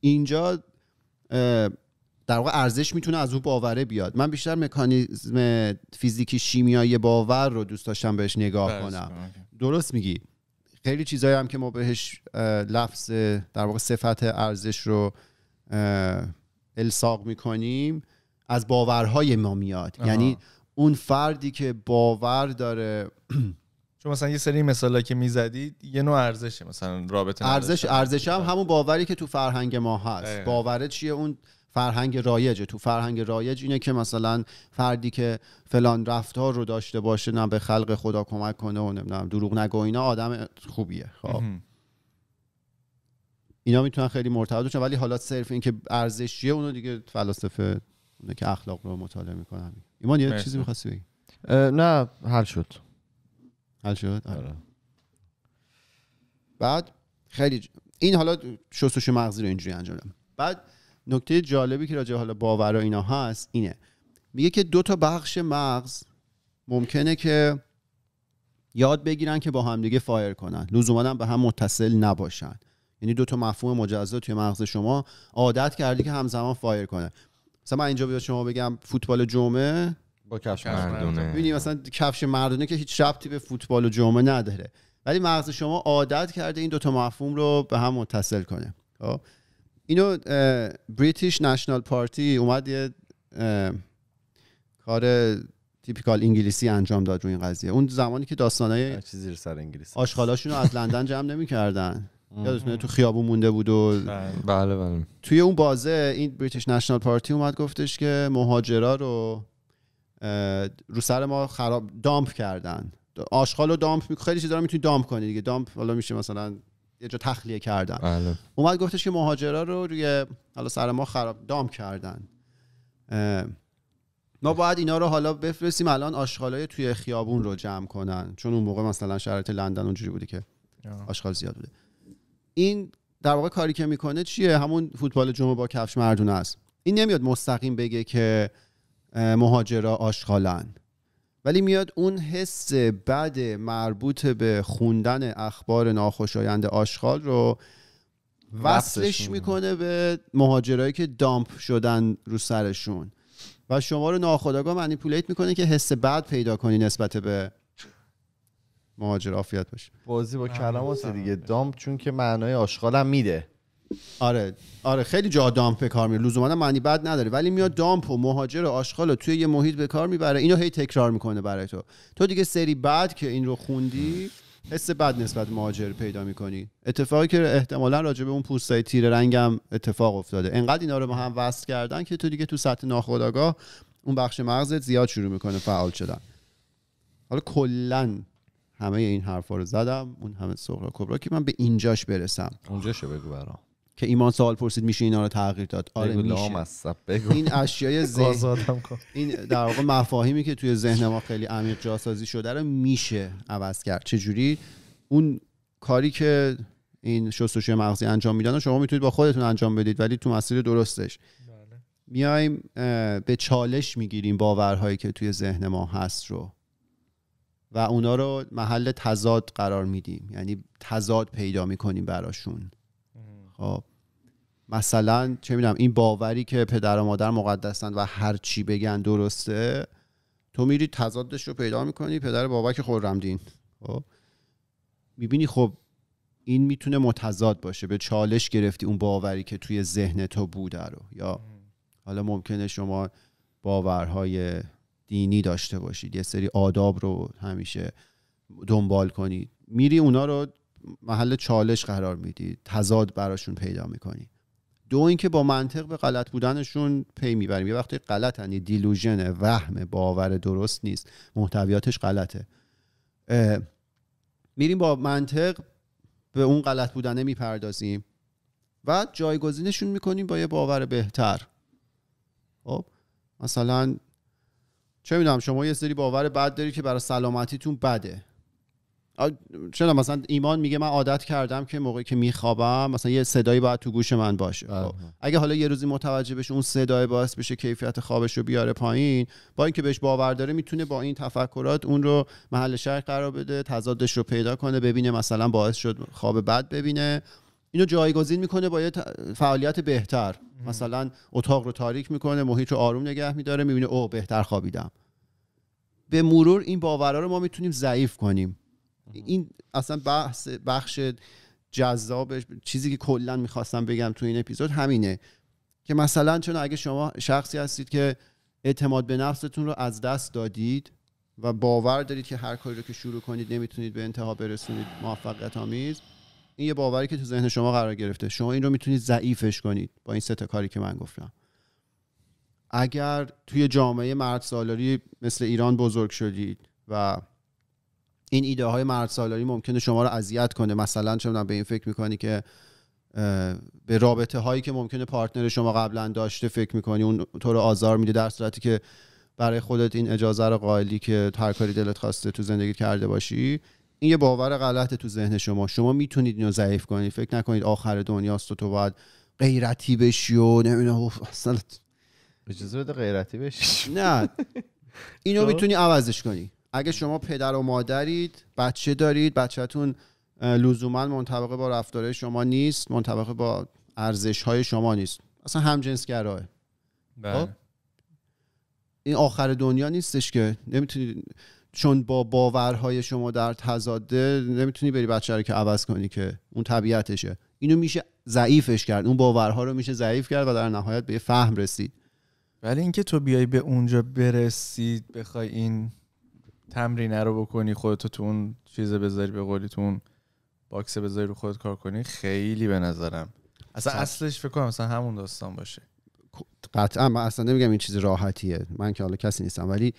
اینجا در واقع ارزش میتونه از اون باوره بیاد من بیشتر مکانیزم فیزیکی شیمیایی باور رو دوست داشتم بهش نگاه بله، کنم بله، درست میگی خیلی چیزایی هم که ما بهش لفظ در واقع صفت ارزش رو الساق میکنیم از باورهای ما میاد یعنی اون فردی که باور داره چون مثلا یه سری مثالا که میزدید یه نوع ارزشه مثلا رابطه ارزش ارزش هم همون باوری که تو فرهنگ ما هست باوره چیه اون فرهنگ رایجه تو فرهنگ رایج اینه که مثلا فردی که فلان رفتار رو داشته باشه نه به خلق خدا کمک کنه و نمیدونم دروغ نگو اینا آدم خوبیه خب اینا میتونن خیلی مرتبط باشن ولی حالا صرف اینکه ارزش چیه اونو دیگه فلاسفه اونه که اخلاق رو مطالعه میکنن ایمان یه چیزی میخواستی بگی نه حل شد حل شد آره. آره. بعد خیلی ج... این حالا شستوش مغزی رو اینجوری انجام دادم بعد نکته جالبی که راجع حالا باور و اینا هست اینه میگه که دو تا بخش مغز ممکنه که یاد بگیرن که با همدیگه فایر کنن لزوما به هم متصل نباشن یعنی دو تا مفهوم مجزا توی مغز شما عادت کردی که همزمان فایر کنه مثلا من اینجا به شما بگم فوتبال جمعه با کفش مردونه ببینید مثلا کفش مردونه که هیچ ربطی به فوتبال و جمعه نداره ولی مغز شما عادت کرده این دوتا مفهوم رو به هم متصل کنه خب؟ اینو بریتیش نشنال پارتی اومد یه کار تیپیکال انگلیسی انجام داد رو این قضیه اون زمانی که داستانای چیزی سر انگلیس رو از لندن جمع نمی‌کردن. یادتونه تو خیابون مونده بود و بله بله, بله. توی اون بازه این بریتیش نشنال پارتی اومد گفتش که مهاجرا رو رو سر ما خراب دامپ کردن آشغال رو دامپ می... خیلی چیزا میتونی دامپ کنی دیگه دامپ حالا میشه مثلا یه جا تخلیه کردن بله. اومد گفتش که مهاجرا رو روی حالا سر ما خراب دامپ کردن ما باید اینا رو حالا بفرستیم الان آشغالای توی خیابون رو جمع کنن چون اون موقع مثلا شرایط لندن اونجوری بوده که آشغال زیاد بوده این در واقع کاری که میکنه چیه همون فوتبال جمعه با کفش مردونه است این نمیاد مستقیم بگه که مهاجرا آشغالن ولی میاد اون حس بد مربوط به خوندن اخبار ناخوشایند آشغال رو وصلش میکنه به مهاجرایی که دامپ شدن رو سرشون و شما رو ناخداگاه منیپولیت میکنه که حس بد پیدا کنی نسبت به مهاجر عافیت باشه بازی با کلام دیگه دام چون که معنای آشغالم میده آره آره خیلی جا دامپ به کار میره لزوما معنی بد نداره ولی میاد دامپ و مهاجر و آشغال توی یه محیط به کار میبره اینو هی تکرار میکنه برای تو تو دیگه سری بعد که این رو خوندی حس بد نسبت مهاجر پیدا میکنی اتفاقی که احتمالا راجع به اون پوستای تیر رنگم اتفاق افتاده انقدر اینا رو با هم وصل کردن که تو دیگه تو سطح ناخودآگاه اون بخش مغزت زیاد شروع میکنه فعال شدن حالا کلا همه این حرفا رو زدم اون همه سغرا کبرا که من به اینجاش برسم اونجاشو بگو که ایمان سوال پرسید میشه اینا رو تغییر داد آره میشه بگو. این اشیای ذهن این در واقع مفاهیمی که توی ذهن ما خیلی عمیق جاسازی شده رو میشه عوض کرد چجوری اون کاری که این شستشوی مغزی انجام میدن شما میتونید با خودتون انجام بدید ولی تو مسیر درستش بله. میایم به چالش میگیریم باورهایی که توی ذهن ما هست رو و اونا رو محل تضاد قرار میدیم یعنی تضاد پیدا میکنیم براشون خب مثلا چه میدونم این باوری که پدر و مادر مقدسند و هر چی بگن درسته تو میری تضادش رو پیدا میکنی پدر بابک خورمدین خب میبینی خب این میتونه متضاد باشه به چالش گرفتی اون باوری که توی ذهن تو بوده رو یا حالا ممکنه شما باورهای دینی داشته باشید یه سری آداب رو همیشه دنبال کنید میری اونا رو محل چالش قرار میدی تضاد براشون پیدا میکنی دو اینکه با منطق به غلط بودنشون پی میبریم یه وقتی غلطن یه دیلوژن وهم باور درست نیست محتویاتش غلطه میریم با منطق به اون غلط بودنه میپردازیم و جایگزینشون میکنیم با یه باور بهتر خب مثلا چه میدونم شما یه سری باور بد داری که برای سلامتیتون بده چرا مثلا ایمان میگه من عادت کردم که موقعی که میخوابم مثلا یه صدایی باید تو گوش من باشه خب، اگه حالا یه روزی متوجه بشه اون صدای باعث بشه کیفیت خوابش رو بیاره پایین با اینکه بهش باور داره میتونه با این تفکرات اون رو محل شهر قرار بده تضادش رو پیدا کنه ببینه مثلا باعث شد خواب بد ببینه اینو جایگزین میکنه با یه فعالیت بهتر مثلا اتاق رو تاریک میکنه محیط رو آروم نگه میداره میبینه او بهتر خوابیدم به مرور این باورها رو ما میتونیم ضعیف کنیم این اصلا بحث بخش جذاب چیزی که کلا میخواستم بگم تو این اپیزود همینه که مثلا چون اگه شما شخصی هستید که اعتماد به نفستون رو از دست دادید و باور دارید که هر کاری رو که شروع کنید نمیتونید به انتها برسونید موفقیت آمیز این یه باوری که تو ذهن شما قرار گرفته شما این رو میتونید ضعیفش کنید با این سه کاری که من گفتم اگر توی جامعه مرد سالاری مثل ایران بزرگ شدید و این ایده های مرد سالاری ممکنه شما رو اذیت کنه مثلا چه به این فکر میکنی که به رابطه هایی که ممکنه پارتنر شما قبلا داشته فکر میکنی اون تو رو آزار میده در صورتی که برای خودت این اجازه رو قائلی که هر کاری دلت خواسته تو زندگی کرده باشی این یه باور غلط تو ذهن شما شما میتونید اینو ضعیف کنید فکر نکنید آخر دنیاست و تو باید غیرتی بشی و نمیدونم اصلا اجازه بده غیرتی بشی نه اینو میتونی عوضش کنی اگه شما پدر و مادرید بچه دارید بچهتون لزوما منطبق با رفتاره شما نیست منطبق با ارزش های شما نیست اصلا همجنسگراه بله. خب؟ این آخر دنیا نیستش که نمیتونید چون با باورهای شما در تضاده نمیتونی بری بچه رو که عوض کنی که اون طبیعتشه اینو میشه ضعیفش کرد اون باورها رو میشه ضعیف کرد و در نهایت به فهم رسید ولی اینکه تو بیای به اونجا برسید بخوای این تمرینه رو بکنی خودت تو اون چیز بذاری به قولی تو اون باکس بذاری رو خودت کار کنی خیلی به نظرم اصلا اصلش فکر کنم مثلا همون داستان باشه خب، قطعا من اصلا نمیگم این چیز راحتیه من که حالا کسی نیستم ولی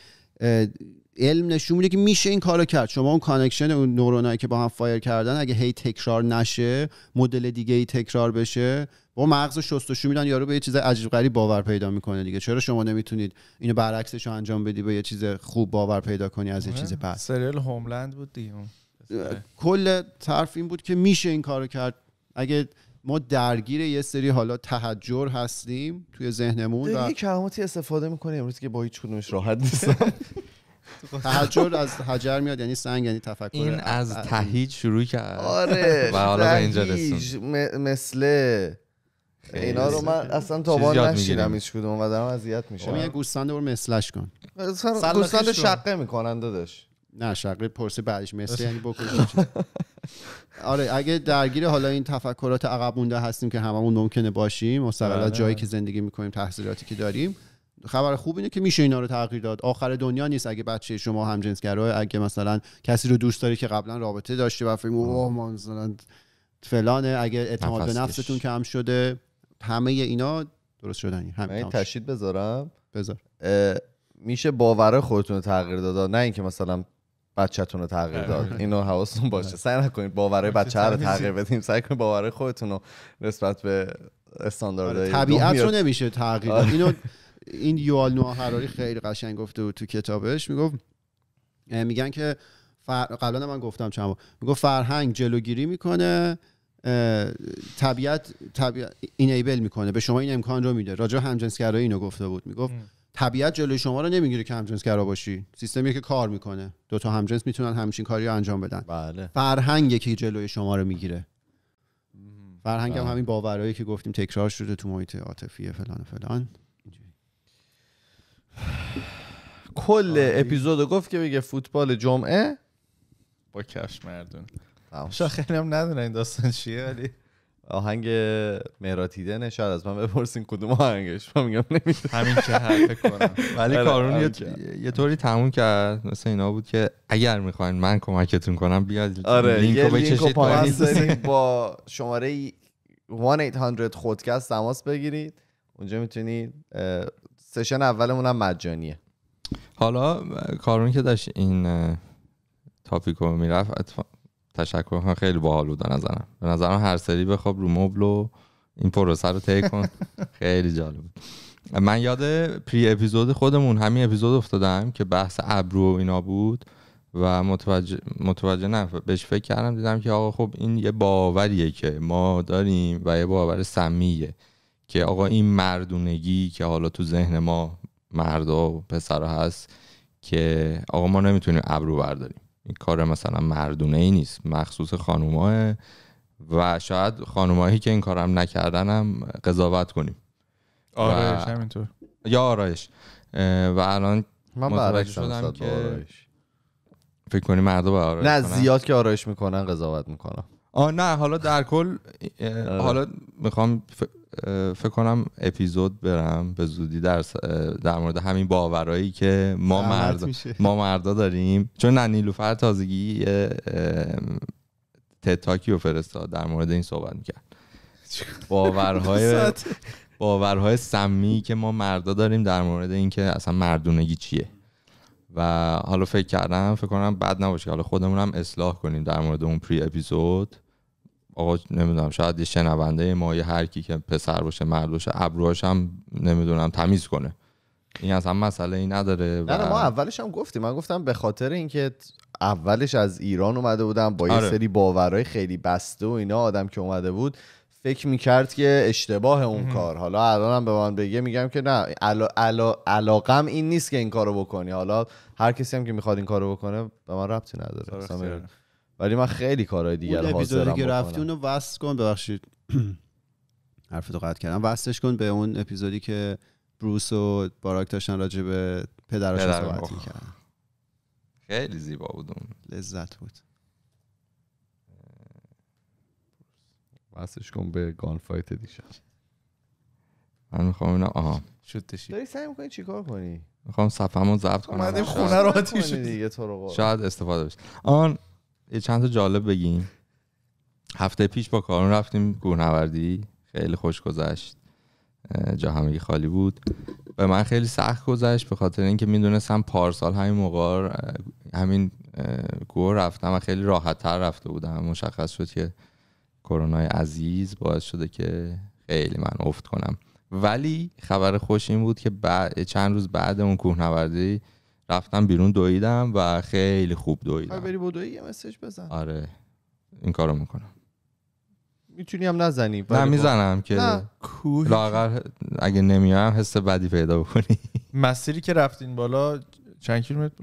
علم نشون میده که میشه این کارو کرد شما اون کانکشن اون نورونایی که با هم فایر کردن اگه هی تکرار نشه مدل دیگه ای تکرار بشه با مغز شستشو میدن یارو به یه چیز عجیب غریب باور پیدا میکنه دیگه چرا شما نمیتونید اینو برعکسش رو انجام بدی به یه چیز خوب باور پیدا کنی از یه چیز پس آره، سریال هوملند بود دیگه کل طرف این بود که میشه این کارو کرد اگه ما درگیر یه سری حالا تحجر هستیم توی ذهنمون و یه کلماتی استفاده میکنیم امروز که با هیچ راحت نیستم تهجر از حجر میاد یعنی سنگ یعنی تفکر این از تهیج شروع کرد آره و حالا به اینجا مثل اینا رو من اصلا تاوان نشیدم هیچ کدوم و دارم اذیت خب، میشم یه گوستانده رو مثلش کن گوستانده شقه میکنن داداش نه شقه پرسه بعدش مثل یعنی بکش آره اگه درگیر حالا این تفکرات عقب هستیم که هممون ممکنه باشیم مستقلا بله. جایی که زندگی میکنیم تحصیلاتی که داریم خبر خوب اینه که میشه اینا رو تغییر داد آخر دنیا نیست اگه بچه شما هم همجنسگرا اگه مثلا کسی رو دوست داری که قبلا رابطه داشته و فکر اوه مثلا فلانه اگه اعتماد به نفستون کم شده همه اینا درست شدنی همین تشدید بذارم بذار میشه باور خودتون رو تغییر داد نه اینکه مثلا بچهتون رو تغییر داد اینو حواستون باشه سعی نکنید باورهای بچه رو تغییر بدیم سعی کنید باور خودتون رو نسبت به استانداردهای آره، طبیعت رو نمیشه تغییر آره. اینو این یوال نوا هراری خیلی قشنگ گفته بود تو کتابش میگفت میگن که فر... قبلا من گفتم چند بار میگفت فرهنگ جلوگیری میکنه طبیعت طبیعت اینیبل میکنه به شما این امکان رو میده راجع همجنسگرایی اینو گفته بود میگفت طبیعت جلوی شما رو نمیگیره که همجنسگرا باشی سیستمی که کار میکنه دو تا همجنس میتونن همچین کاری رو انجام بدن بله. فرهنگ که جلوی شما رو میگیره فرهنگ هم بله. همین باورایی که گفتیم تکرار شده تو محیط عاطفی فلان فلان کل اپیزود گفت که بگه فوتبال جمعه با کش مردون شا خیلی هم ندونه این داستان چیه ولی آهنگ میراتیدنه شاید از من بپرسین کدوم آهنگش من میگم نمیدونم همین چه حرف کنم ولی آره، کارون آره، آره. یه طوری تموم کرد مثل اینا بود که اگر میخواین من کمکتون کنم بیاد آره لینکو با شماره 1 800 خودکست تماس بگیرید اونجا میتونید سشن اولمون هم مجانیه حالا کارون که داشت این تاپیکو رو میرفت تشکر کنم خیلی باحال بود نظرم به نظرم هر سری بخواب رو مبل و این پروسه رو تیک کن خیلی جالب بود من یاد پری اپیزود خودمون همین اپیزود افتادم که بحث ابرو و اینا بود و متوجه, متوجه نه بهش فکر کردم دیدم که آقا خب این یه باوریه که ما داریم و یه باور سمیه که آقا این مردونگی که حالا تو ذهن ما مردا و پسرا هست که آقا ما نمیتونیم ابرو برداریم این کار مثلا مردونه ای نیست مخصوص خانوماه و شاید خانومایی که این کارم نکردن هم قضاوت کنیم آرایش همینطور یا آرایش و الان من شدم که فکر کنی مردا به نه زیاد که آرایش میکنن قضاوت میکنم آ نه حالا در کل آره. حالا میخوام فکر کنم اپیزود برم به زودی در, در مورد همین باورایی که ما مرد ما مردا داریم چون نیلوفر تازگی تتاکی و فرستاد در مورد این صحبت میکرد باورهای باورهای سمی که ما مردا داریم در مورد اینکه اصلا مردونگی چیه و حالا فکر کردم فکر کنم بد نباشه حالا خودمون هم اصلاح کنیم در مورد اون پری اپیزود آقا نمیدونم شاید یه شنونده ما یه هر کی که پسر باشه مرد باشه ابروهاش هم نمیدونم تمیز کنه این اصلا مسئله ای نداره نه ما اولش هم گفتیم من گفتم به خاطر اینکه اولش از ایران اومده بودم با یه آره. سری باورهای خیلی بسته و اینا آدم که اومده بود فکر میکرد که اشتباه اون کار حالا الانم به من بگه میگم که نه علا، علا، علاقم این نیست که این کارو بکنی حالا هر کسی هم که میخواد این کارو بکنه به من ربطی نداره خب، ولی من خیلی کارهای دیگر اون اپیزودی که رفتی اونو وست کن ببخشید حرف تو کردم وستش کن به اون اپیزودی که بروس و باراک داشتن راجع به پدرشون صحبت کردن خیلی زیبا بود اون لذت بود وستش کن به گان فایت من میخوام اینا آها شد داری سعی میکنی چیکار کنی میخوام همون زبط کنم خونه رو آتیش دیگه تو رو شاید استفاده بشه آن یه چند تا جالب بگیم هفته پیش با کارون رفتیم کوهنوردی خیلی خوش گذشت جا همگی خالی بود به من خیلی سخت گذشت به خاطر اینکه میدونستم پارسال همین موقع همین کوه رفتم و خیلی راحت تر رفته بودم مشخص شد که کرونا عزیز باعث شده که خیلی من افت کنم ولی خبر خوش این بود که بعد چند روز بعد اون کوهنوردی رفتم بیرون دویدم و خیلی خوب دویدم آره، بری بدوی یه مسج بزن آره این کارو میکنم میتونی هم نزنی نه میزنم که لاغر اگه نمیام حس بدی پیدا بکنی مسیری که رفتین بالا چند کیلومتر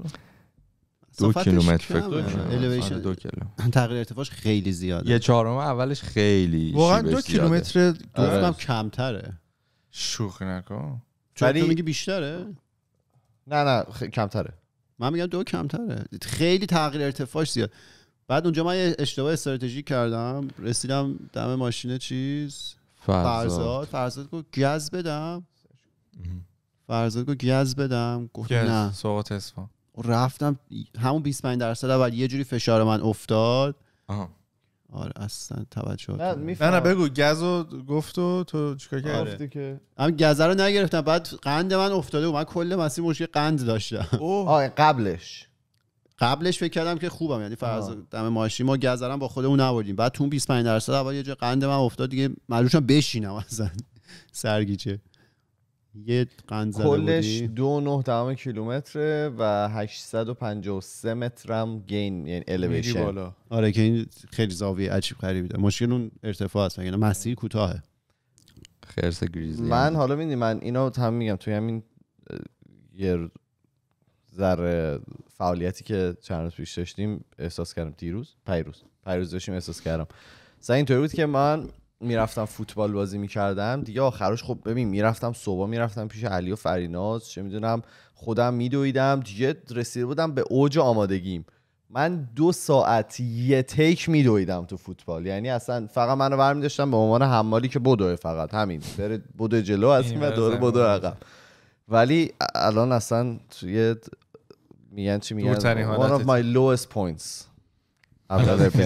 دو کیلومتر فکر آره، آره، دو کیلومتر تغییر ارتفاعش خیلی زیاده یه چهارم اولش خیلی واقعا دو کیلومتر گفتم کمتره شوخی نکن چون تو میگی بیشتره نه نه کمتره من میگم دو کمتره خیلی تغییر ارتفاعش زیاد بعد اونجا من اشتباه استراتژی کردم رسیدم دم ماشین چیز فرزاد فرزاد گفت گز بدم فرزاد گفت گز بدم گفت نه سوقات رفتم همون 25 درصد اول یه جوری فشار من افتاد آره اصلا توجه نه نه بگو گزو گفت و تو چیکار کردی آره. که من گز رو نگرفتم بعد قند من افتاده و من کل مسیر مشکل قند داشتم اوه قبلش قبلش فکر کردم که خوبم یعنی فرض دم ماشی ما گزرم با خودمون نبردیم بعد تو 25 درصد اول یه جا قند من افتاد دیگه مجبور بشینم اصلا سرگیجه یه کلش دو نه کیلومتر کیلومتره و 853 مترم گین یعنی الیویشن آره که این خیلی زاویه عجیب قریبی داره مشکل اون ارتفاع است یعنی مسیر آره. کوتاهه خرس گریزی من حالا میدونی من اینا هم میگم توی همین یه ذره فعالیتی که چند روز پیش داشتیم احساس کردم دیروز پیروز پیروز داشتیم احساس کردم سعی اینطوری بود که من میرفتم فوتبال بازی میکردم دیگه آخرش خب ببین میرفتم صبح میرفتم پیش علی و فریناز چه میدونم خودم میدویدم دیگه رسیده بودم به اوج آمادگیم من دو ساعت یه تیک میدویدم تو فوتبال یعنی اصلا فقط منو برمی داشتم به عنوان حمالی که بدوه فقط همین بره بدو جلو از این دور بدو عقب ولی الان اصلا توی میگن چی میگن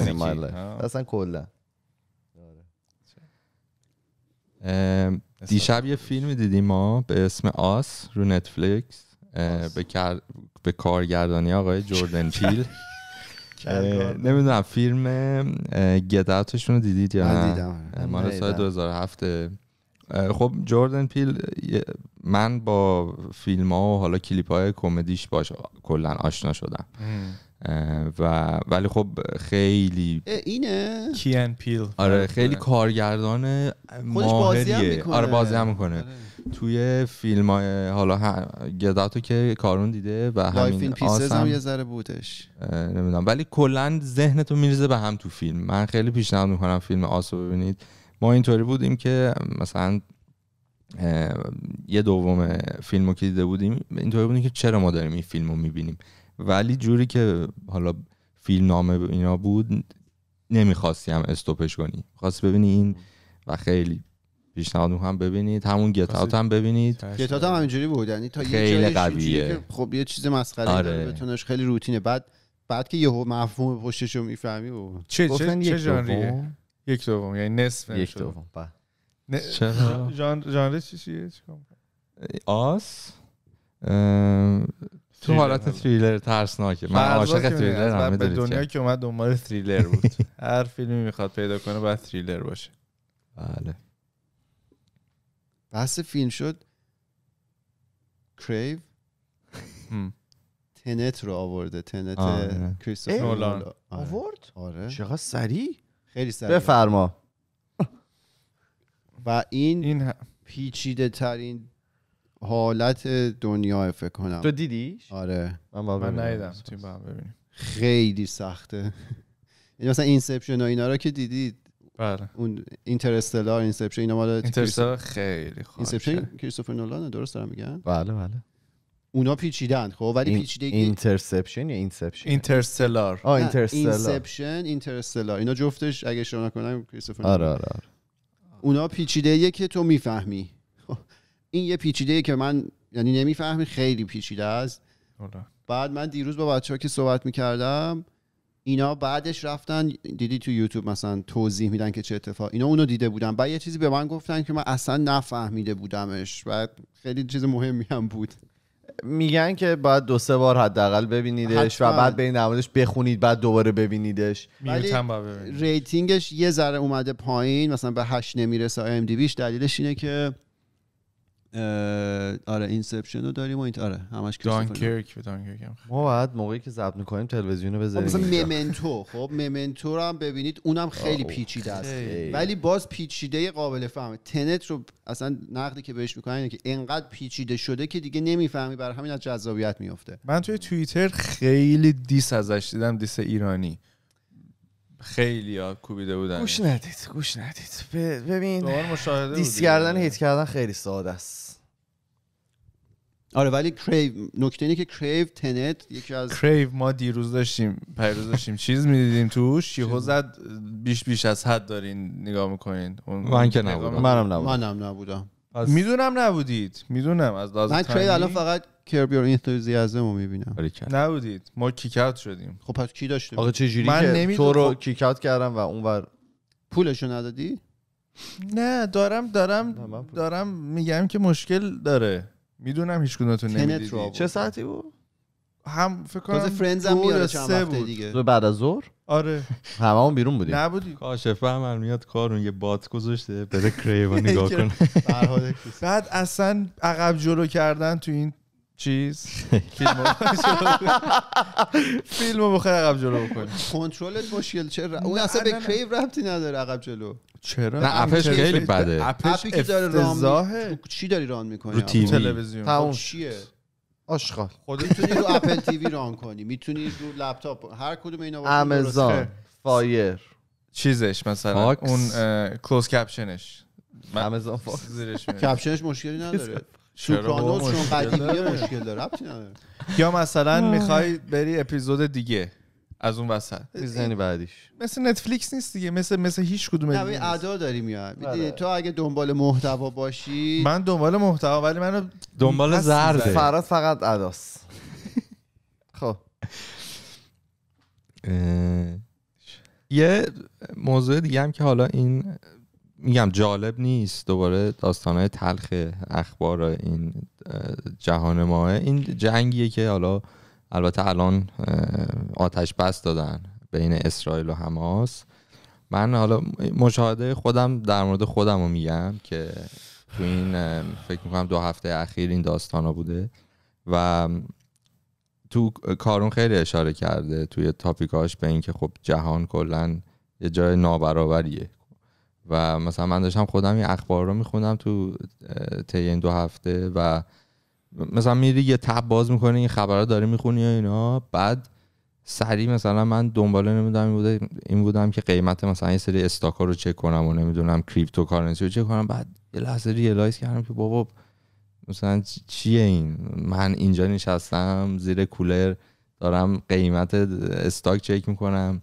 اصلا کلا دیشب یه فیلم دیدیم ما به اسم آس رو نتفلیکس به, به کارگردانی آقای جوردن پیل نمیدونم فیلم گداتشون رو دیدید یا نه دیدم مال سال 2007 خب جوردن پیل من با فیلم ها و حالا کلیپ های کمدیش باش کلا آشنا شدم و ولی خب خیلی اینه کیان پیل آره, آره. خیلی کارگردان ماهریه آره بازی هم میکنه آره. توی فیلم های حالا ها... گداتو که کارون دیده و همین فیلم هم یه ذره بودش نمیدونم ولی کلا ذهنتو میرزه به هم تو فیلم من خیلی پیشنهاد میکنم فیلم آسو ببینید ما اینطوری بودیم که مثلا یه دوم فیلمو که دیده بودیم اینطوری بودیم که چرا ما داریم این فیلمو رو میبینیم ولی جوری که حالا فیلم نامه اینا بود نمیخواستی هم استوپش کنی خواستی ببینی این و خیلی پیشنهاد هم ببینید همون گتات هم ببینید گتات هم همینجوری بود یعنی تا خیلی یه قویه خب یه چیز مسخره آره. بتونش خیلی روتینه بعد بعد که یهو مفهوم پشتش رو میفهمی و چه چه یک دوم یک یعنی نصف یک دوم بله. ژانر ژانر چی آس تو حالت تریلر ترسناکه من عاشق تریلر هم به دنیا که اومد دنبال تریلر بود هر فیلمی میخواد پیدا کنه باید تریلر باشه بله بحث فیلم شد کریو تنت رو آورده تنت آره. کریستوفر نولان آره. آره. آورد آره چقدر سریع خیلی سریع بفرما و این این پیچیده ترین حالت دنیا فکر کنم تو دیدیش آره من من ندیدم تو خیلی سخته یعنی مثلا اینسپشن و اینا رو که دیدید بله اون اینترستلار اینسپشن اینا مال اینترستلار خیلی خوبه اینسپشن کریستوفر نولان درست دارم میگم بله بله اونا پیچیدن خب ولی این... اینترسپشن یا اینسپشن اینترستلار آ اینترستلار اینسپشن اینترستلار اینا جفتش اگه شما نکنم کریستوفر آره آره, آره. اونا پیچیده که تو میفهمی این یه پیچیده که من یعنی نمیفهمی خیلی پیچیده است بعد من دیروز با بچه ها که صحبت میکردم اینا بعدش رفتن دیدی تو یوتیوب مثلا توضیح میدن که چه اتفاق اینا اونو دیده بودن بعد یه چیزی به من گفتن که من اصلا نفهمیده بودمش و خیلی چیز مهمی هم بود میگن که باید دو سه بار حداقل ببینیدش و بعد این نمازش بخونید بعد دوباره ببینیدش ریتینگش یه ذره اومده پایین مثلا به هشت نمیرسه ام دی دلیلش اینه که آره اینسپشن رو داریم و این آره همش دانکرک به دانکرک خب. ما بعد موقعی که ضبط میکنیم تلویزیون رو بزنیم خب، مثلا ممنتو خب ممنتو رو هم ببینید اونم خیلی پیچیده است ولی باز پیچیده قابل فهمه تنت رو اصلا نقدی که بهش میکنن اینه که انقدر پیچیده شده که دیگه نمیفهمی برای همین از جذابیت میفته من توی توییتر خیلی دیس ازش دیدم دیس ایرانی خیلی ها کوبیده بودن گوش ندید گوش ندید ببین مشاهده دیس کردن هیت کردن خیلی ساده است آره ولی کریو نکته اینه که کریو تنت یکی از کریو ما دیروز داشتیم پیروز داشتیم چیز میدیدیم توش یهو زد بیش بیش از حد دارین نگاه میکنین من که نبودم منم نبودم منم نبودم میدونم نبودید میدونم از لازم من تاینی... الان فقط کربیور انتوزیازم رو میبینم نبودید ما کیکات شدیم خب پس کی داشته من تو رو خب... کیکات کردم و اونور پولشو ندادی نه دارم دارم دارم, میگم که مشکل داره میدونم هیچ کدومتون نمیدیدی چه ساعتی بود هم فکر کنم فرندز هم دیگه بعد از ظهر آره هممون بیرون بودیم نبودی کاشفه هم میاد کارون یه بات گذاشته بره کریو نگاه کنه بعد اصلا عقب جلو کردن تو این چیز فیلمو بخوای عقب جلو بکنی کنترلت مشکل چرا اون اصلا به کریو ربطی نداره عقب جلو چرا نه اپش خیلی بده اپش که چی داری ران میکنی رو تلویزیون خب چیه آشغال خودت میتونی رو اپل تیوی ران کنی میتونی رو لپتاپ هر کدوم اینا آمازون فایر چیزش مثلا اون کلوز کپشنش آمازون فاکس کپشنش مشکلی نداره سوپرانوس چون قدیمیه مشکل داره یا مثلا میخوای بری اپیزود دیگه از اون وسط میزنی بعدیش مثل نتفلیکس نیست دیگه مثل مثل هیچ کدوم دیگه ادا داریم بله. تو اگه دنبال محتوا باشی من دنبال محتوا ولی منو دنبال زرد فرات فقط اداس خب یه موضوع دیگه هم که حالا این میگم جالب نیست دوباره داستانهای تلخ اخبار این جهان ماه این جنگیه که حالا البته الان آتش بس دادن بین اسرائیل و حماس من حالا مشاهده خودم در مورد خودم رو میگم که تو این فکر میکنم دو هفته اخیر این داستان ها بوده و تو کارون خیلی اشاره کرده توی تاپیکاش به اینکه خب جهان کلا یه جای نابرابریه و مثلا من داشتم خودم این اخبار رو میخوندم تو طی این دو هفته و مثلا میری یه تب باز میکنی این خبرها داره میخونی یا اینا بعد سریع مثلا من دنباله نمیدونم این بوده این بودم که قیمت مثلا یه سری استاکا رو چک کنم و نمیدونم کریپتو کارنسی رو چک کنم بعد یه لحظه ریلایز کردم که بابا مثلا چیه این من اینجا نشستم زیر کولر دارم قیمت استاک چک میکنم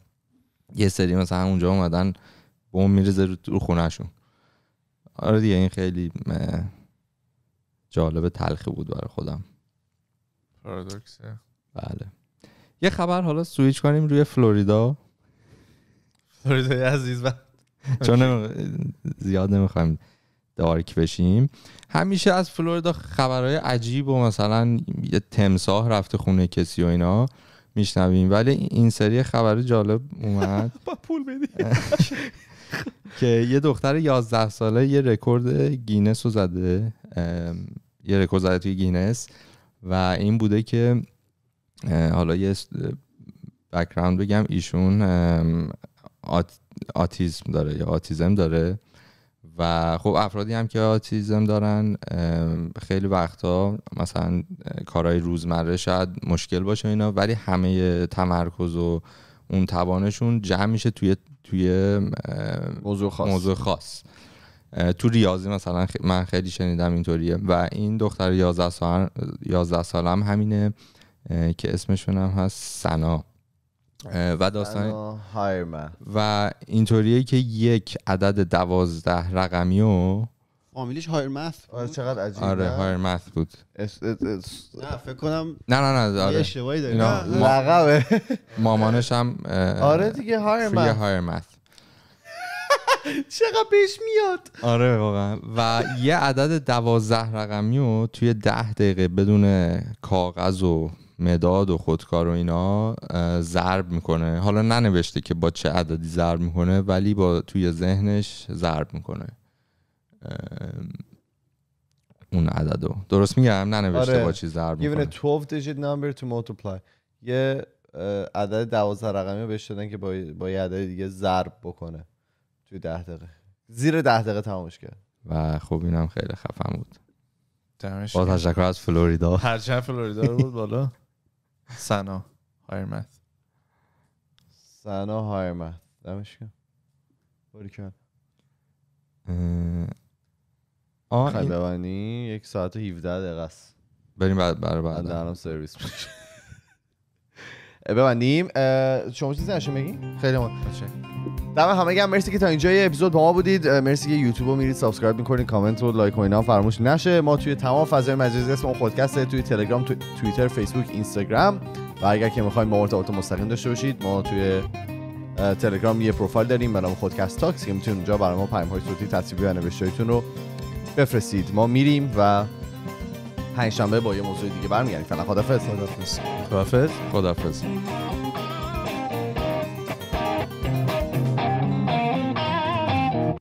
یه سری مثلا اونجا اومدن بم میرزه رو خونهشون آره دیگه این خیلی جالب تلخی بود برای خودم پارادوکسه بله یه خبر حالا سویچ کنیم روی فلوریدا فلوریدا عزیز بله. چون زیاد نمیخوایم دارک بشیم همیشه از فلوریدا خبرهای عجیب و مثلا یه تمساه رفته خونه کسی و اینا میشنویم ولی این سری خبر جالب اومد با پول که یه دختر 11 ساله یه رکورد گینس رو زده یه رکورد زده توی گینس و این بوده که حالا یه بکراند بگم ایشون آت، آتیزم داره یا آتیزم داره و خب افرادی هم که آتیزم دارن خیلی وقتا مثلا کارهای روزمره شاید مشکل باشه اینا ولی همه تمرکز و اون توانشون جمع میشه توی توی موضوع خاص. تو ریاضی مثلا من خیلی شنیدم اینطوریه و این دختر 11 سال 11 سالم همینه که اسمشون هم هست سنا و داستان و اینطوریه که یک عدد دوازده رقمی و فامیلیش هایرمث بود آره چقدر عجیبه آره هایرمث بود نه فکر کنم نه نه نه آره اشتباهی داری لقبه مامانش هم آره دیگه هایرمث چقدر بهش میاد آره واقعا و یه عدد دوازده رقمی رو توی ده دقیقه بدون کاغذ و مداد و خودکار و اینا ضرب میکنه حالا ننوشته که با چه عددی ضرب میکنه ولی با توی ذهنش ضرب میکنه اون عددو درست میگم ننوشته آره. با چی ضرب میکنه 12 یه عدد دوازده رقمی بهش دادن که با, با یه عدد دیگه ضرب بکنه توی ده دقیقه زیر ده دقیقه تمامش کرد و خب اینم خیلی خفن بود با تشکر از فلوریدا هرچند فلوریدا بود بالا سنا هایرمت سنا هایرمت دمش کن آه یک ساعت و 17 دقیقه است بریم بعد برای بعد سرویس میشه ببندیم شما چیزی نشون بگی خیلی ممنون دم همه گم مرسی که تا اینجا یه اپیزود با ما بودید مرسی که یوتیوب رو میرید سابسکرایب میکنید کامنت و لایک و اینا فراموش نشه ما توی تمام فضای مجازی اسم اون پادکست توی تلگرام تو... توییتر فیسبوک اینستاگرام و اگر که میخوایم با ارتباط مستقیم داشته باشید ما توی تلگرام یه پروفایل داریم به نام خودکست تاکس که میتونید اونجا برای ما پیام های صوتی تصویری و نوشتهایتون رو بفرستید ما میریم و پنجشنبه با یه موضوع دیگه برمیگردیم فعلا خدافظ خدافظ خدافظ خدافظ